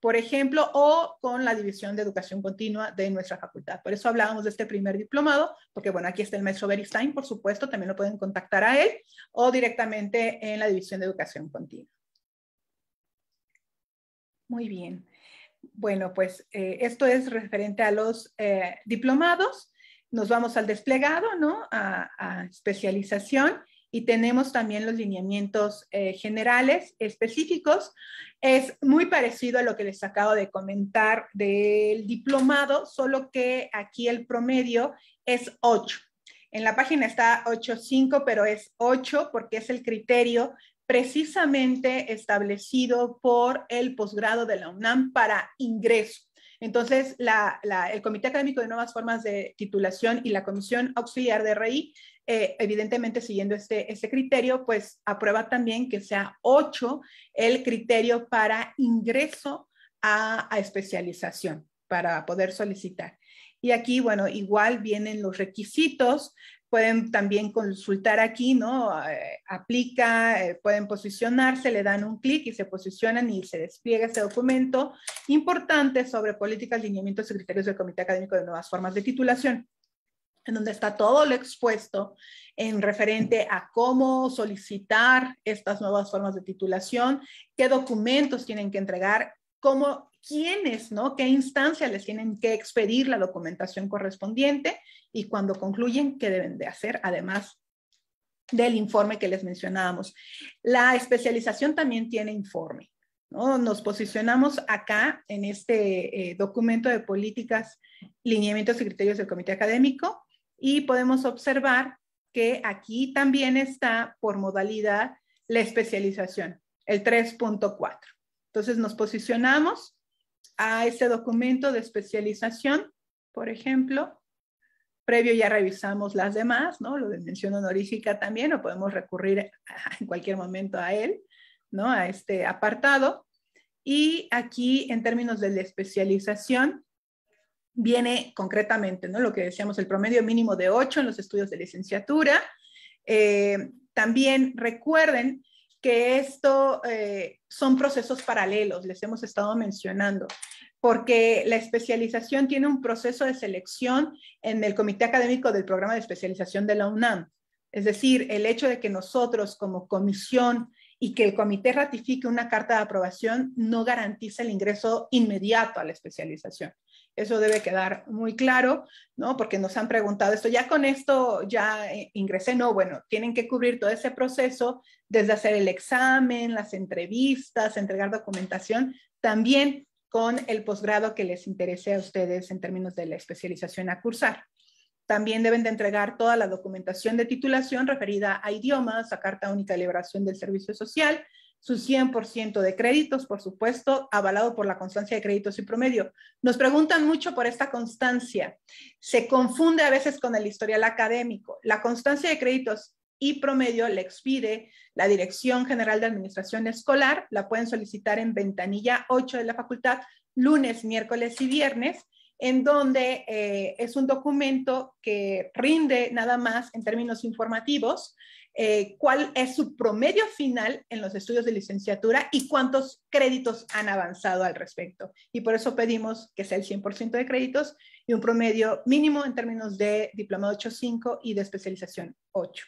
por ejemplo, o con la División de Educación Continua de nuestra facultad. Por eso hablábamos de este primer diplomado, porque bueno, aquí está el maestro Beristain, por supuesto, también lo pueden contactar a él, o directamente en la División de Educación Continua. Muy bien. Bueno, pues eh, esto es referente a los eh, diplomados. Nos vamos al desplegado, ¿no? A, especialización y tenemos también los lineamientos eh, generales específicos. Es muy parecido a lo que les acabo de comentar del diplomado, solo que aquí el promedio es 8. En la página está 8.5, pero es 8 porque es el criterio precisamente establecido por el posgrado de la UNAM para ingreso. Entonces, el Comité Académico de Nuevas Formas de Titulación y la Comisión Auxiliar de RI, eh, evidentemente siguiendo este, este, criterio, pues aprueba también que sea 8 el criterio para ingreso a, a especialización, para poder solicitar. Y aquí, bueno, igual vienen los requisitos pueden también consultar aquí, ¿no? Eh, aplica, eh, pueden posicionarse, le dan un clic y se posicionan y se despliega ese documento importante sobre políticas, lineamientos y criterios del Comité Académico de Nuevas Formas de Titulación en donde está todo lo expuesto en referente a cómo solicitar estas nuevas formas de titulación, qué documentos tienen que entregar, cómo quiénes, ¿no? Qué instancia les tienen que expedir la documentación correspondiente y cuando concluyen, qué deben de hacer, además del informe que les mencionábamos. La especialización también tiene informe, ¿no? Nos posicionamos acá en este eh, documento de políticas, lineamientos y criterios del comité académico y podemos observar que aquí también está por modalidad la especialización, el 3.4. Entonces nos posicionamos a ese documento de especialización, por ejemplo. Previo ya revisamos las demás, ¿no? Lo de mención honorífica también, o podemos recurrir en cualquier momento a él, ¿no? A este apartado. Y aquí, en términos de la especialización, viene concretamente, ¿no? Lo que decíamos, el promedio mínimo de 8 en los estudios de licenciatura. Eh, también recuerden que esto eh, son procesos paralelos, les hemos estado mencionando, porque la especialización tiene un proceso de selección en el comité académico del programa de especialización de la UNAM. Es decir, el hecho de que nosotros como comisión y que el comité ratifique una carta de aprobación no garantiza el ingreso inmediato a la especialización. Eso debe quedar muy claro, ¿no? Porque nos han preguntado esto, ya con esto ya eh, ingresé, no, bueno, tienen que cubrir todo ese proceso, desde hacer el examen, las entrevistas, entregar documentación, también con el posgrado que les interese a ustedes en términos de la especialización a cursar. También deben de entregar toda la documentación de titulación referida a idiomas, a Carta Única de Liberación del Servicio Social, su 100% de créditos, por supuesto, avalado por la constancia de créditos y promedio. Nos preguntan mucho por esta constancia. Se confunde a veces con el historial académico. La constancia de créditos y promedio le expide la Dirección General de Administración Escolar. La pueden solicitar en ventanilla 8 de la facultad, lunes, miércoles y viernes en donde eh, es un documento que rinde nada más en términos informativos eh, cuál es su promedio final en los estudios de licenciatura y cuántos créditos han avanzado al respecto. Y por eso pedimos que sea el 100% de créditos y un promedio mínimo en términos de Diploma 8.5 y de especialización 8.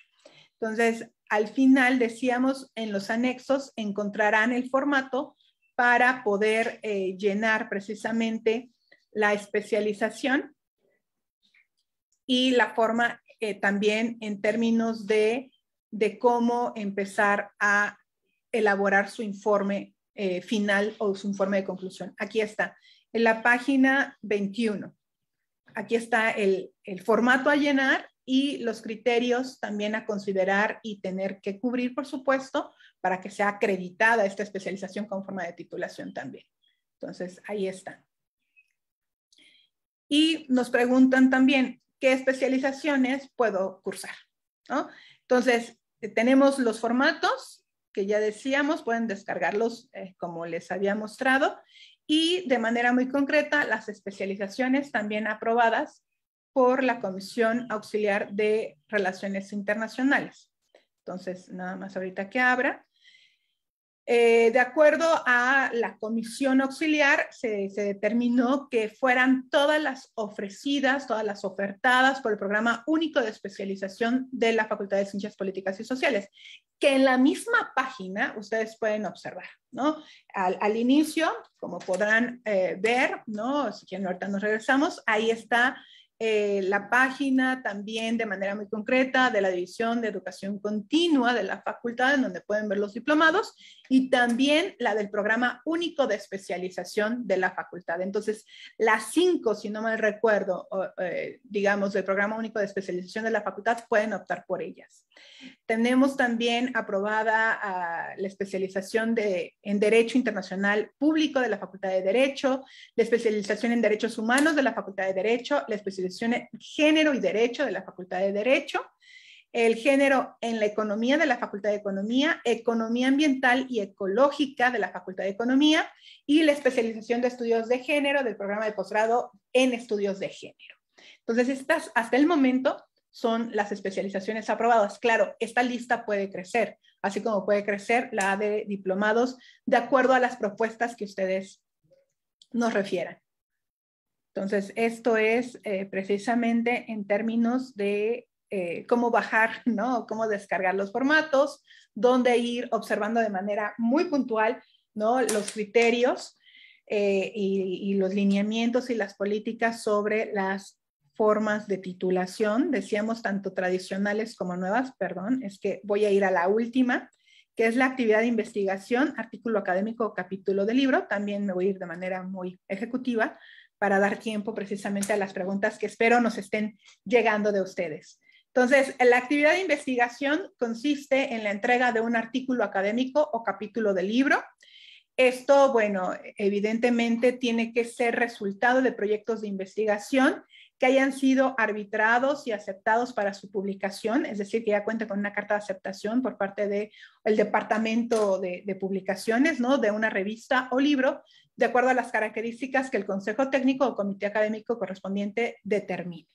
Entonces, al final, decíamos, en los anexos encontrarán el formato para poder eh, llenar precisamente la especialización y la forma eh, también en términos de de cómo empezar a elaborar su informe eh, final o su informe de conclusión. Aquí está, en la página 21. Aquí está el, el formato a llenar y los criterios también a considerar y tener que cubrir, por supuesto, para que sea acreditada esta especialización con forma de titulación también. Entonces, ahí está. Y nos preguntan también, ¿qué especializaciones puedo cursar? ¿No? Entonces, eh, tenemos los formatos que ya decíamos, pueden descargarlos eh, como les había mostrado y de manera muy concreta las especializaciones también aprobadas por la Comisión Auxiliar de Relaciones Internacionales. Entonces, nada más ahorita que abra. Eh, de acuerdo a la comisión auxiliar, se, determinó que fueran todas las ofrecidas, todas las ofertadas por el programa único de especialización de la Facultad de Ciencias Políticas y Sociales, que en la misma página ustedes pueden observar, ¿no? Al, inicio, como podrán eh, ver, ¿no? Si quieren, ahorita nos regresamos, ahí está eh, la página también de manera muy concreta de la División de Educación Continua de la facultad, en donde pueden ver los diplomados, y también la del Programa Único de Especialización de la facultad. Entonces, las cinco, si no mal recuerdo, eh, digamos, del Programa Único de Especialización de la facultad, pueden optar por ellas. Tenemos también aprobada ah, la especialización de, en Derecho Internacional Público de la Facultad de Derecho, la especialización en Derechos Humanos de la Facultad de Derecho, la especialización Género y Derecho de la Facultad de Derecho, el género en la economía de la Facultad de Economía, Economía Ambiental y Ecológica de la Facultad de Economía y la especialización de estudios de género del programa de posgrado en estudios de género. Entonces, estas hasta el momento son las especializaciones aprobadas. Claro, esta lista puede crecer, así como puede crecer la de diplomados de acuerdo a las propuestas que ustedes nos refieran. Entonces, esto es eh, precisamente en términos de eh, cómo bajar, cómo descargar los formatos, dónde ir observando de manera muy puntual, Los criterios eh, y, los lineamientos y las políticas sobre las formas de titulación, decíamos tanto tradicionales como nuevas, perdón, es que voy a ir a la última, que es la actividad de investigación, artículo académico capítulo de libro, también me voy a ir de manera muy ejecutiva, para dar tiempo precisamente a las preguntas que espero nos estén llegando de ustedes. Entonces, la actividad de investigación consiste en la entrega de un artículo académico o capítulo de libro. Esto, bueno, evidentemente tiene que ser resultado de proyectos de investigación que hayan sido arbitrados y aceptados para su publicación, es decir, que ya cuenta con una carta de aceptación por parte del departamento de, publicaciones, ¿no? De una revista o libro, de acuerdo a las características que el Consejo Técnico o Comité Académico correspondiente determine.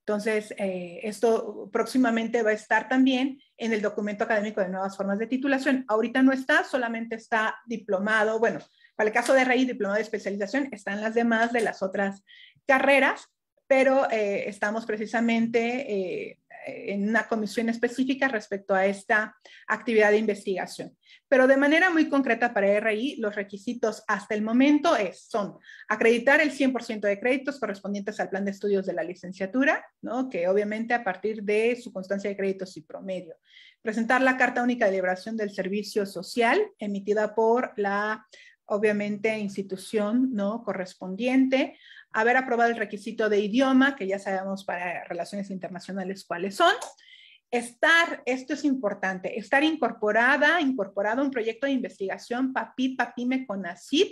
Entonces, eh, esto próximamente va a estar también en el documento académico de nuevas formas de titulación. Ahorita no está, solamente está diplomado, bueno, para el caso de RAI, diplomado de especialización, están las demás de las otras carreras, pero eh, estamos precisamente eh, en una comisión específica respecto a esta actividad de investigación. Pero de manera muy concreta para RI, los requisitos hasta el momento son acreditar el 100% de créditos correspondientes al plan de estudios de la licenciatura, ¿no? que obviamente a partir de su constancia de créditos y promedio. Presentar la Carta Única de Liberación del Servicio Social, emitida por la obviamente institución no correspondiente, haber aprobado el requisito de idioma, que ya sabemos para relaciones internacionales cuáles son. Estar, esto es importante, estar incorporada, incorporado a un proyecto de investigación PAPI, PAPIME, ACID,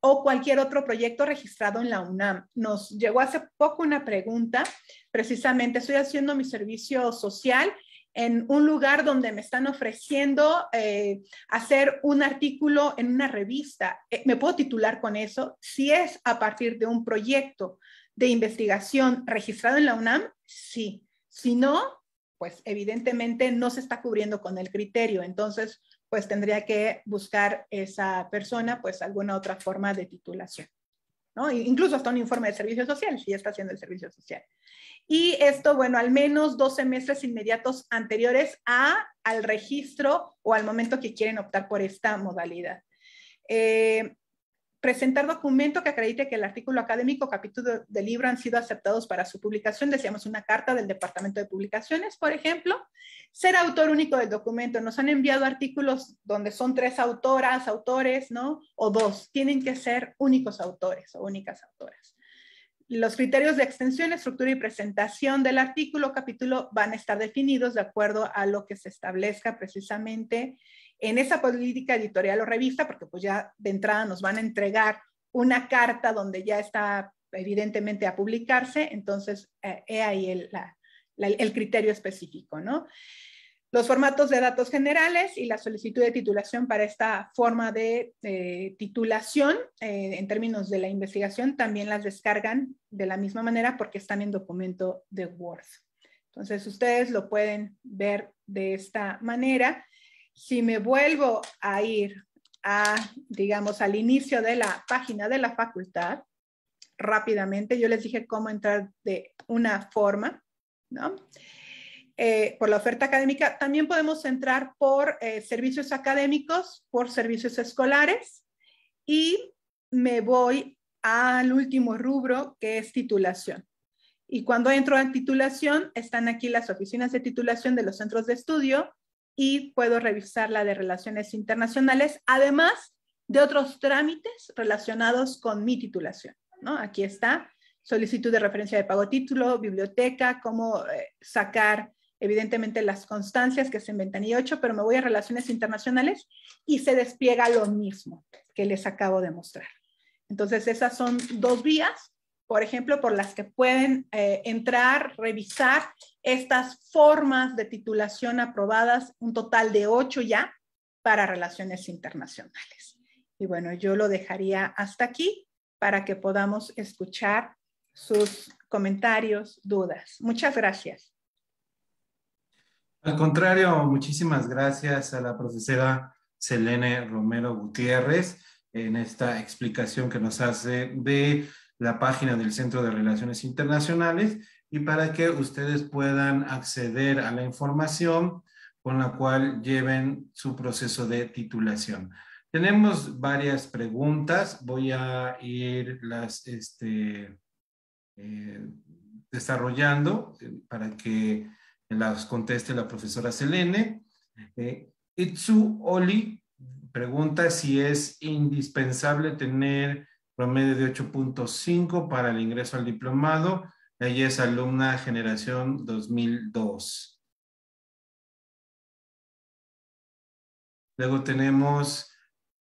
o cualquier otro proyecto registrado en la UNAM. Nos llegó hace poco una pregunta, precisamente estoy haciendo mi servicio social en un lugar donde me están ofreciendo eh, hacer un artículo en una revista. Eh, ¿Me puedo titular con eso? Si es a partir de un proyecto de investigación registrado en la UNAM, sí. Si no, pues evidentemente no se está cubriendo con el criterio. Entonces, pues tendría que buscar esa persona, pues alguna otra forma de titulación. Incluso hasta un informe de servicio social, si está haciendo el servicio social. Y esto, bueno, al menos dos semestres inmediatos anteriores a, al registro o al momento que quieren optar por esta modalidad. Eh, presentar documento que acredite que el artículo académico capítulo del libro han sido aceptados para su publicación, decíamos una carta del Departamento de Publicaciones, por ejemplo, ser autor único del documento, nos han enviado artículos donde son tres autoras, autores, ¿no? O dos, tienen que ser únicos autores o únicas autoras. Los criterios de extensión, estructura y presentación del artículo, capítulo van a estar definidos de acuerdo a lo que se establezca precisamente en esa política editorial o revista, porque pues ya de entrada nos van a entregar una carta donde ya está evidentemente a publicarse, entonces eh, he ahí el, criterio específico, ¿no? Los formatos de datos generales y la solicitud de titulación para esta forma de eh, titulación eh, en términos de la investigación también las descargan de la misma manera porque están en documento de Word. Entonces ustedes lo pueden ver de esta manera. Si me vuelvo a ir a, digamos, al inicio de la página de la facultad, rápidamente, yo les dije cómo entrar de una forma, ¿no? Eh, por la oferta académica, también podemos entrar por eh, servicios académicos, por servicios escolares y me voy al último rubro que es titulación. Y cuando entro a titulación, están aquí las oficinas de titulación de los centros de estudio y puedo revisar la de relaciones internacionales, además de otros trámites relacionados con mi titulación. Aquí está, solicitud de referencia de pago título, biblioteca, cómo eh, sacar evidentemente las constancias que se inventan y ocho, pero me voy a relaciones internacionales y se despliega lo mismo que les acabo de mostrar. Entonces, esas son dos vías, por ejemplo, por las que pueden eh, entrar, revisar estas formas de titulación aprobadas, un total de ocho ya para relaciones internacionales. Y bueno, yo lo dejaría hasta aquí para que podamos escuchar sus comentarios, dudas. Muchas gracias. Al contrario, muchísimas gracias a la profesora Selene Romero Gutiérrez en esta explicación que nos hace de la página del Centro de Relaciones Internacionales y para que ustedes puedan acceder a la información con la cual lleven su proceso de titulación. Tenemos varias preguntas, voy a ir las este, eh, desarrollando eh, para que las conteste la profesora Selene. Eh, Itsu Oli pregunta si es indispensable tener promedio de 8.5 para el ingreso al diplomado. Ella es alumna generación 2002. Luego tenemos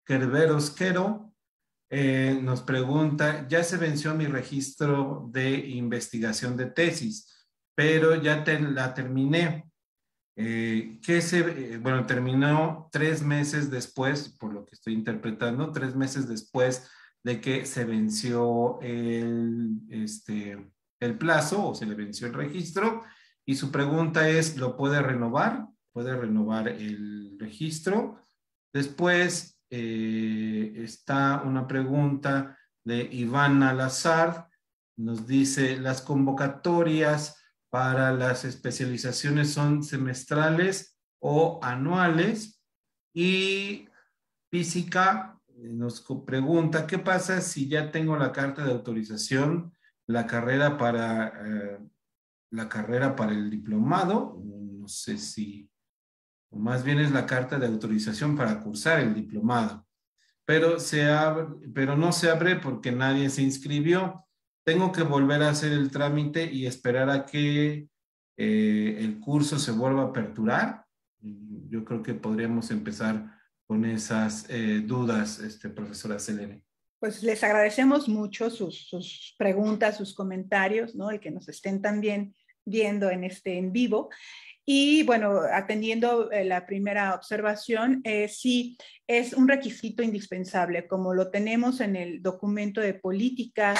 Kerberos Quero. Eh, nos pregunta, ya se venció mi registro de investigación de tesis, pero ya la terminé. Eh, que se, eh, bueno, terminó tres meses después, por lo que estoy interpretando, tres meses después de que se venció el, este, el plazo o se le venció el registro. Y su pregunta es, ¿lo puede renovar? Puede renovar el registro. Después eh, está una pregunta de Ivana Alazar. Nos dice, ¿las convocatorias para las especializaciones son semestrales o anuales? Y física nos pregunta, ¿qué pasa si ya tengo la carta de autorización la carrera para, eh, la carrera para el diplomado, no sé si, o más bien es la carta de autorización para cursar el diplomado, pero, se abre, pero no se abre porque nadie se inscribió. Tengo que volver a hacer el trámite y esperar a que eh, el curso se vuelva a aperturar. Yo creo que podríamos empezar con esas eh, dudas, este, profesora Selene pues les agradecemos mucho sus, preguntas, sus comentarios, El que nos estén también viendo en este en vivo. Y bueno, atendiendo eh, la primera observación, eh, sí, es un requisito indispensable, como lo tenemos en el documento de política,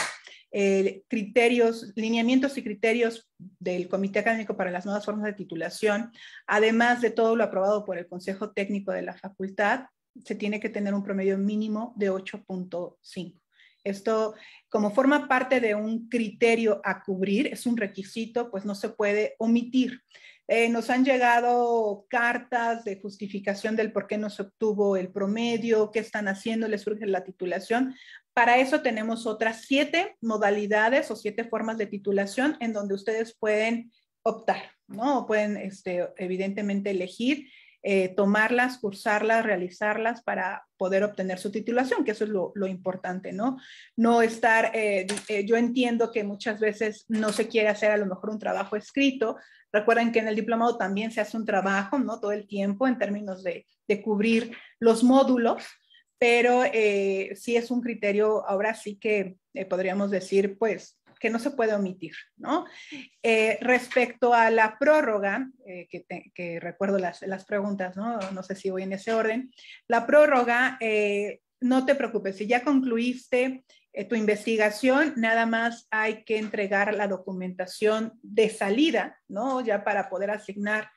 eh, criterios, lineamientos y criterios del Comité Académico para las Nuevas Formas de Titulación, además de todo lo aprobado por el Consejo Técnico de la Facultad, se tiene que tener un promedio mínimo de 8.5. Esto, como forma parte de un criterio a cubrir, es un requisito, pues no se puede omitir. Eh, nos han llegado cartas de justificación del por qué no se obtuvo el promedio, qué están haciendo, les surge la titulación. Para eso tenemos otras siete modalidades o siete formas de titulación en donde ustedes pueden optar, ¿no? pueden, este, evidentemente, elegir eh, tomarlas, cursarlas, realizarlas para poder obtener su titulación, que eso es lo, importante, ¿no? No estar, eh, eh, yo entiendo que muchas veces no se quiere hacer a lo mejor un trabajo escrito. Recuerden que en el diplomado también se hace un trabajo, ¿no? Todo el tiempo en términos de, de cubrir los módulos, pero sí es un criterio, ahora sí que podríamos decir, pues, que no se puede omitir, ¿no? Eh, respecto a la prórroga, eh, que, recuerdo las, preguntas, ¿no? No sé si voy en ese orden. La prórroga, eh, no te preocupes, si ya concluiste tu investigación, nada más hay que entregar la documentación de salida, ¿no? Ya para poder asignar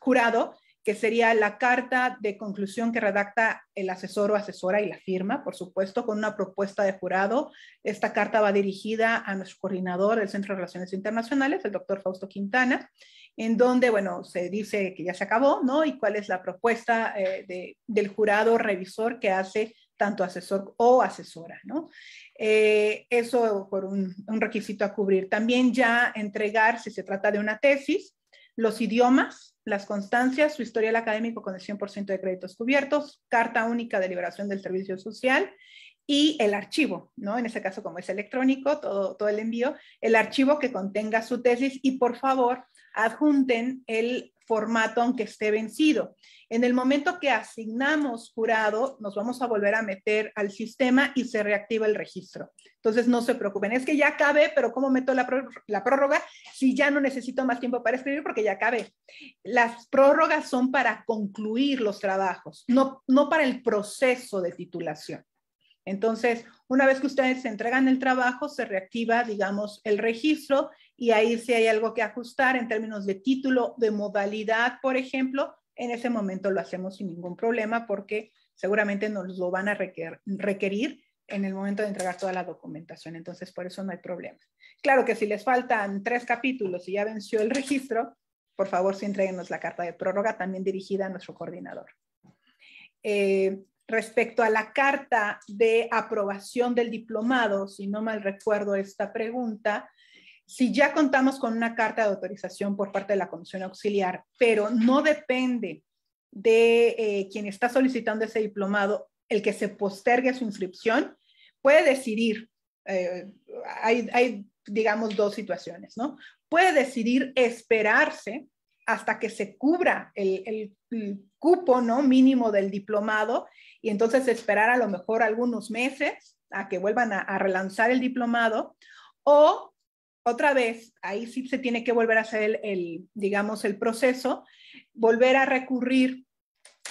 jurado que sería la carta de conclusión que redacta el asesor o asesora y la firma, por supuesto, con una propuesta de jurado. Esta carta va dirigida a nuestro coordinador del Centro de Relaciones Internacionales, el doctor Fausto Quintana, en donde, bueno, se dice que ya se acabó, ¿no? Y cuál es la propuesta eh, del jurado revisor que hace tanto asesor o asesora, ¿no? Eh, eso por un requisito a cubrir. También ya entregar, si se trata de una tesis, los idiomas, las constancias, su historial académico con el 100% de créditos cubiertos, carta única de liberación del servicio social y el archivo, ¿no? En ese caso, como es electrónico, todo, todo el envío, el archivo que contenga su tesis y por favor adjunten el formato aunque esté vencido. En el momento que asignamos jurado, nos vamos a volver a meter al sistema y se reactiva el registro. Entonces, no se preocupen. Es que ya acabé, pero ¿cómo meto la, prórroga si ya no necesito más tiempo para escribir porque ya cabe. Las prórrogas son para concluir los trabajos, no para el proceso de titulación. Entonces, una vez que ustedes entregan el trabajo, se reactiva, digamos, el registro y ahí si hay algo que ajustar en términos de título, de modalidad, por ejemplo, en ese momento lo hacemos sin ningún problema porque seguramente nos lo van a requerir en el momento de entregar toda la documentación. Entonces, por eso no hay problema. Claro que si les faltan tres capítulos y ya venció el registro, por favor, sí entreguenos la carta de prórroga también dirigida a nuestro coordinador. Eh, respecto a la carta de aprobación del diplomado, si no mal recuerdo esta pregunta, si ya contamos con una carta de autorización por parte de la Comisión Auxiliar, pero no depende de eh, quien está solicitando ese diplomado el que se postergue su inscripción, puede decidir, eh, hay, digamos, dos situaciones, ¿no? Puede decidir esperarse hasta que se cubra el, cupo ¿no? mínimo del diplomado y entonces esperar a lo mejor algunos meses a que vuelvan a, a relanzar el diplomado o otra vez, ahí sí se tiene que volver a hacer el, digamos, el proceso, volver a recurrir,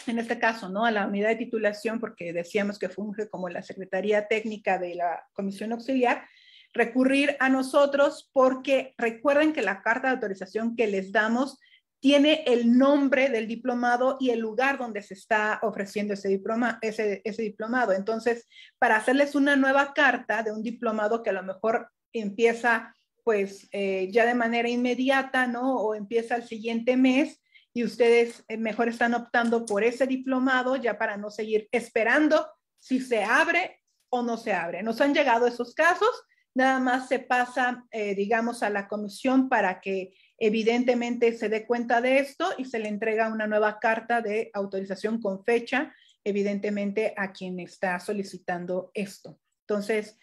en este caso, ¿no? A la unidad de titulación, porque decíamos que funge como la Secretaría Técnica de la Comisión Auxiliar, recurrir a nosotros porque recuerden que la carta de autorización que les damos tiene el nombre del diplomado y el lugar donde se está ofreciendo ese, diploma, ese, ese diplomado. Entonces, para hacerles una nueva carta de un diplomado que a lo mejor empieza pues eh, ya de manera inmediata, ¿no? O empieza el siguiente mes y ustedes eh, mejor están optando por ese diplomado ya para no seguir esperando si se abre o no se abre. Nos han llegado esos casos, nada más se pasa, eh, digamos, a la comisión para que evidentemente se dé cuenta de esto y se le entrega una nueva carta de autorización con fecha, evidentemente, a quien está solicitando esto. Entonces,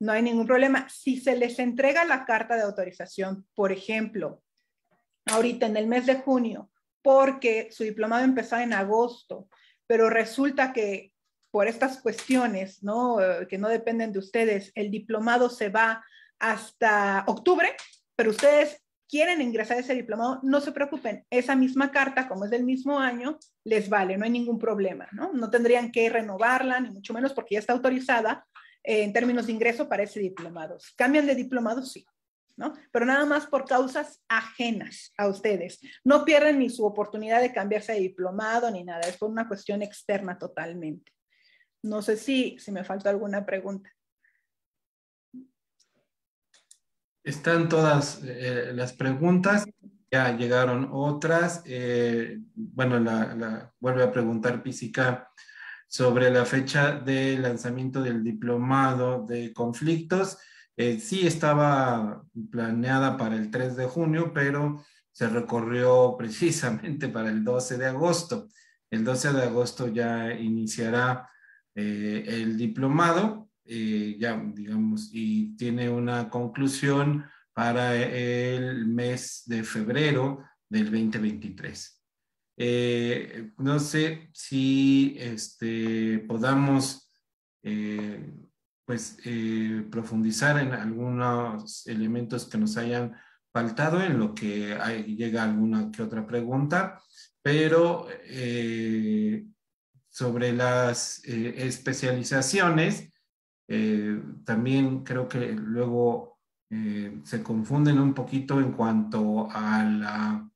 no hay ningún problema. Si se les entrega la carta de autorización, por ejemplo, ahorita en el mes de junio, porque su diplomado empezaba en agosto, pero resulta que por estas cuestiones, eh, Que no dependen de ustedes, el diplomado se va hasta octubre, pero ustedes quieren ingresar ese diplomado, no se preocupen, esa misma carta, como es del mismo año, les vale, no hay ningún problema, ¿no? No tendrían que renovarla, ni mucho menos porque ya está autorizada, eh, en términos de ingreso parece diplomados. ¿Cambian de diplomado, Sí. ¿No? Pero nada más por causas ajenas a ustedes. No pierden ni su oportunidad de cambiarse de diplomado ni nada. Es por una cuestión externa totalmente. No sé si, si me falta alguna pregunta. Están todas eh, las preguntas. Ya llegaron otras. Eh, bueno, la, la, vuelve a preguntar Pisica sobre la fecha de lanzamiento del diplomado de conflictos. Eh, sí estaba planeada para el 3 de junio, pero se recorrió precisamente para el 12 de agosto. El 12 de agosto ya iniciará eh, el diplomado, eh, ya digamos, y tiene una conclusión para el mes de febrero del 2023. Eh, no sé si este, podamos eh, pues, eh, profundizar en algunos elementos que nos hayan faltado, en lo que llega alguna que otra pregunta, pero sobre las especializaciones, también creo que luego se confunden un poquito en cuanto a la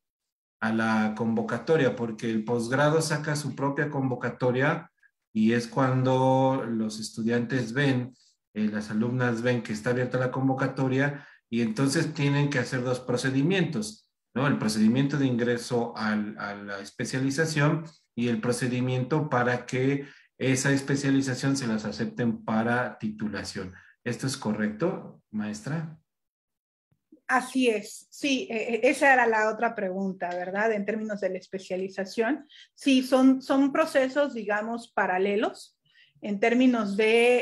a la convocatoria, porque el posgrado saca su propia convocatoria y es cuando los estudiantes ven, eh, las alumnas ven que está abierta la convocatoria y entonces tienen que hacer dos procedimientos, ¿no? El procedimiento de ingreso a la especialización y el procedimiento para que esa especialización se las acepten para titulación. ¿Esto es correcto, maestra? Así es, sí, eh, eh, esa era la otra pregunta, ¿verdad? En términos de la especialización, sí, son, son procesos, digamos, paralelos en términos de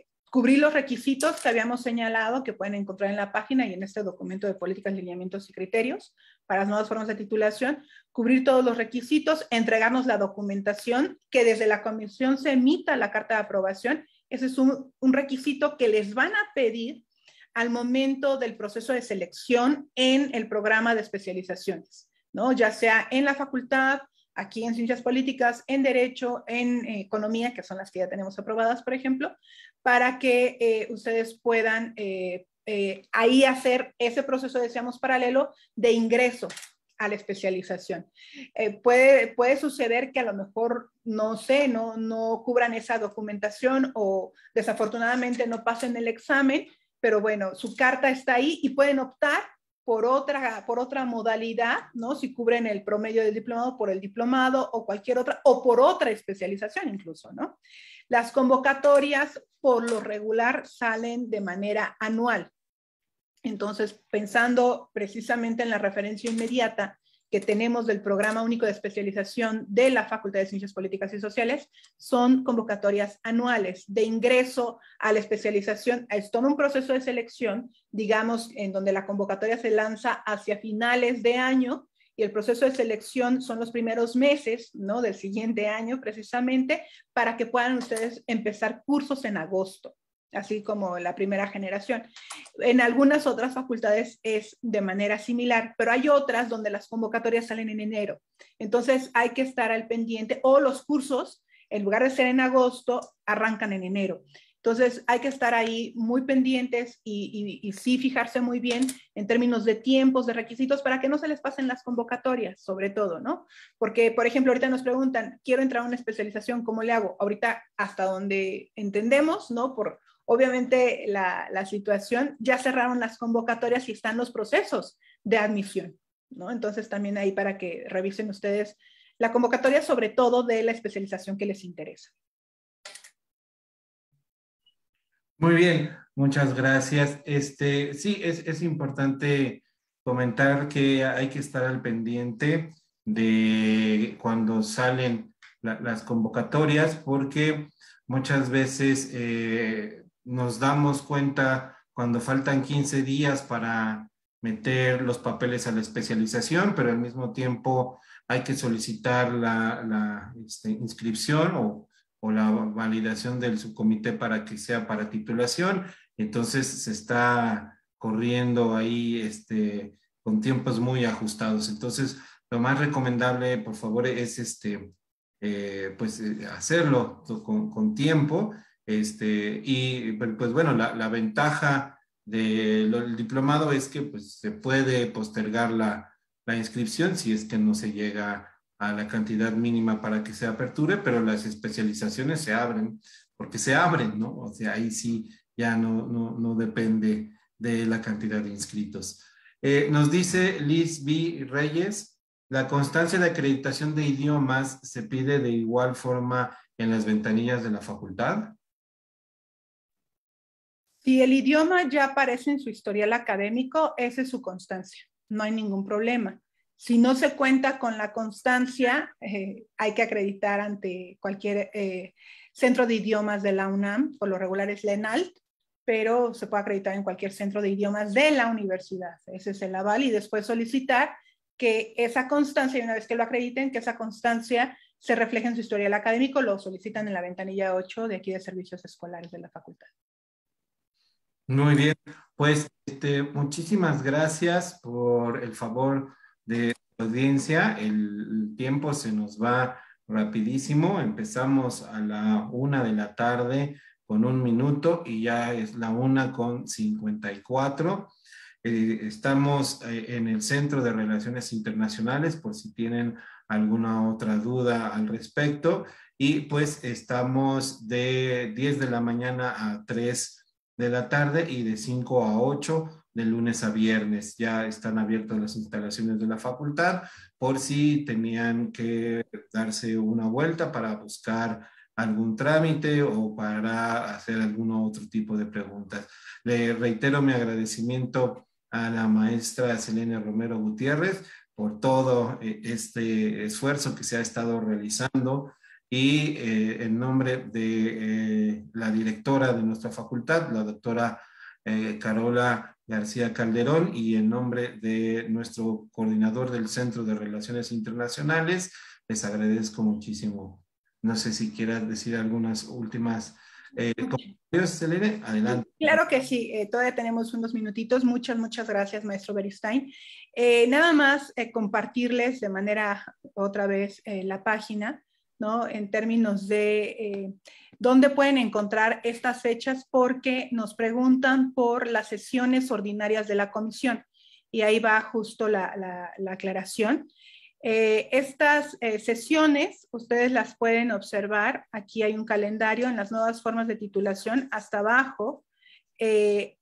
eh, cubrir los requisitos que habíamos señalado que pueden encontrar en la página y en este documento de políticas, lineamientos y criterios para las nuevas formas de titulación, cubrir todos los requisitos, entregarnos la documentación, que desde la comisión se emita la carta de aprobación. Ese es un requisito que les van a pedir al momento del proceso de selección en el programa de especializaciones, ¿no? Ya sea en la facultad, aquí en ciencias políticas, en derecho, en eh, economía, que son las que ya tenemos aprobadas, por ejemplo, para que eh, ustedes puedan eh, ahí hacer ese proceso, decíamos, paralelo de ingreso a la especialización. puede, suceder que a lo mejor, no sé, no, no cubran esa documentación o desafortunadamente no pasen el examen, pero bueno, su carta está ahí y pueden optar por otra, por otra modalidad, ¿no? Si cubren el promedio del diplomado, por el diplomado o cualquier otra, o por otra especialización incluso, ¿no? Las convocatorias por lo regular salen de manera anual. Entonces, pensando precisamente en la referencia inmediata, que tenemos del Programa Único de Especialización de la Facultad de Ciencias Políticas y Sociales son convocatorias anuales de ingreso a la especialización. Es todo un proceso de selección, digamos, en donde la convocatoria se lanza hacia finales de año y el proceso de selección son los primeros meses, ¿no? Del siguiente año precisamente, para que puedan ustedes empezar cursos en agosto así como la primera generación. En algunas otras facultades es de manera similar, pero hay otras donde las convocatorias salen en enero. Entonces hay que estar al pendiente o los cursos, en lugar de ser en agosto, arrancan en enero. Entonces hay que estar ahí muy pendientes y, sí fijarse muy bien en términos de tiempos, de requisitos, para que no se les pasen las convocatorias, sobre todo, ¿no? Porque, por ejemplo, ahorita nos preguntan, quiero entrar a una especialización, ¿cómo le hago? Ahorita hasta donde entendemos, ¿no? Por, obviamente la, la, situación, ya cerraron las convocatorias y están los procesos de admisión, ¿no? Entonces también ahí para que revisen ustedes la convocatoria, sobre todo de la especialización que les interesa. Muy bien, muchas gracias. Este, sí, es, es importante comentar que hay que estar al pendiente de cuando salen las convocatorias porque muchas veces eh, nos damos cuenta cuando faltan 15 días para meter los papeles a la especialización, pero al mismo tiempo hay que solicitar la, este, inscripción o, la validación del subcomité para que sea para titulación. Entonces se está corriendo ahí este, con tiempos muy ajustados. Entonces, lo más recomendable, por favor, es este, eh, pues, eh, hacerlo con, con tiempo este, y pues bueno, la, ventaja del diplomado es que pues, se puede postergar la, inscripción si es que no se llega a la cantidad mínima para que se aperture, pero las especializaciones se abren, porque se abren, ¿no? O sea, ahí sí ya no, no, depende de la cantidad de inscritos. Eh, nos dice Liz B. Reyes, la constancia de acreditación de idiomas se pide de igual forma en las ventanillas de la facultad. Si el idioma ya aparece en su historial académico, esa es su constancia, no hay ningún problema. Si no se cuenta con la constancia, eh, hay que acreditar ante cualquier eh, centro de idiomas de la UNAM, por lo regular es la pero se puede acreditar en cualquier centro de idiomas de la universidad. Ese es el aval y después solicitar que esa constancia, y una vez que lo acrediten, que esa constancia se refleje en su historial académico, lo solicitan en la ventanilla 8 de aquí de servicios escolares de la facultad. Muy bien, pues este, muchísimas gracias por el favor de la audiencia. El, tiempo se nos va rapidísimo. Empezamos a la una de la tarde con un minuto y ya es la una con cincuenta y cuatro. Eh, estamos eh, en el Centro de Relaciones Internacionales por si tienen alguna otra duda al respecto. Y pues estamos de 10 de la mañana a 3 de la tarde y de 5 a 8 de lunes a viernes. Ya están abiertas las instalaciones de la facultad por si tenían que darse una vuelta para buscar algún trámite o para hacer algún otro tipo de preguntas. Le reitero mi agradecimiento a la maestra Selena Romero Gutiérrez por todo eh, este esfuerzo que se ha estado realizando y eh, en nombre de eh, la directora de nuestra facultad, la doctora eh, Carola García Calderón, y en nombre de nuestro coordinador del Centro de Relaciones Internacionales, les agradezco muchísimo. No sé si quieras decir algunas últimas eh, Selene, adelante. Claro que sí, todavía tenemos unos minutitos. Muchas, muchas gracias, maestro Beristain. nada más compartirles de manera otra vez la página en términos de eh, dónde pueden encontrar estas fechas, porque nos preguntan por las sesiones ordinarias de la comisión. Y ahí va justo la, aclaración. Eh, estas eh, sesiones ustedes las pueden observar. Aquí hay un calendario en las nuevas formas de titulación. Hasta abajo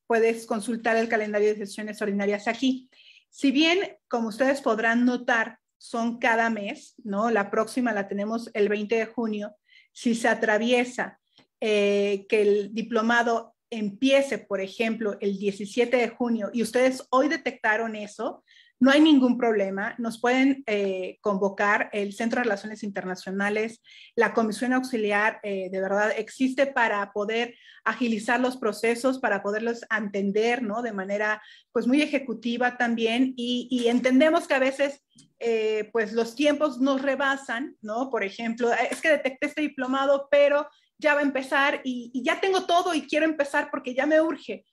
puedes consultar el calendario de sesiones ordinarias aquí. Si bien, como ustedes podrán notar, son cada mes, ¿no? La próxima la tenemos el 20 de junio. Si se atraviesa eh, que el diplomado empiece, por ejemplo, el 17 de junio y ustedes hoy detectaron eso, no hay ningún problema. Nos pueden eh, convocar el Centro de Relaciones Internacionales, la Comisión Auxiliar, eh, de verdad, existe para poder agilizar los procesos, para poderlos entender, ¿no? De manera, pues, muy ejecutiva también. Y, entendemos que a veces, eh, pues, los tiempos nos rebasan, ¿no? Por ejemplo, es que detecté este diplomado, pero ya va a empezar y ya tengo todo y quiero empezar porque ya me urge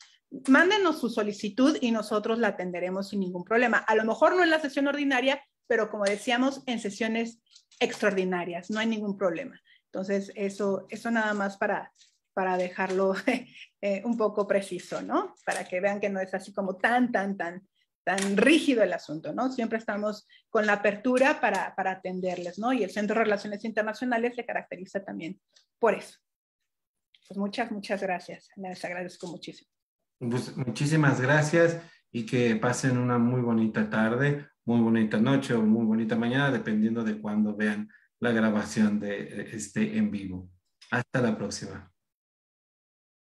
mándenos su solicitud y nosotros la atenderemos sin ningún problema. A lo mejor no en la sesión ordinaria, pero como decíamos, en sesiones extraordinarias, no hay ningún problema. Entonces, eso, eso nada más para, para dejarlo eh, un poco preciso, ¿no? Para que vean que no es así como tan, tan, tan, tan rígido el asunto, ¿no? Siempre estamos con la apertura para, para atenderles, ¿no? Y el Centro de Relaciones Internacionales le caracteriza también por eso. Pues muchas, muchas gracias. Les agradezco muchísimo. Pues, muchísimas gracias y que pasen una muy bonita tarde, muy bonita noche o muy bonita mañana, dependiendo de cuándo vean la grabación de eh, este en vivo. Hasta la próxima.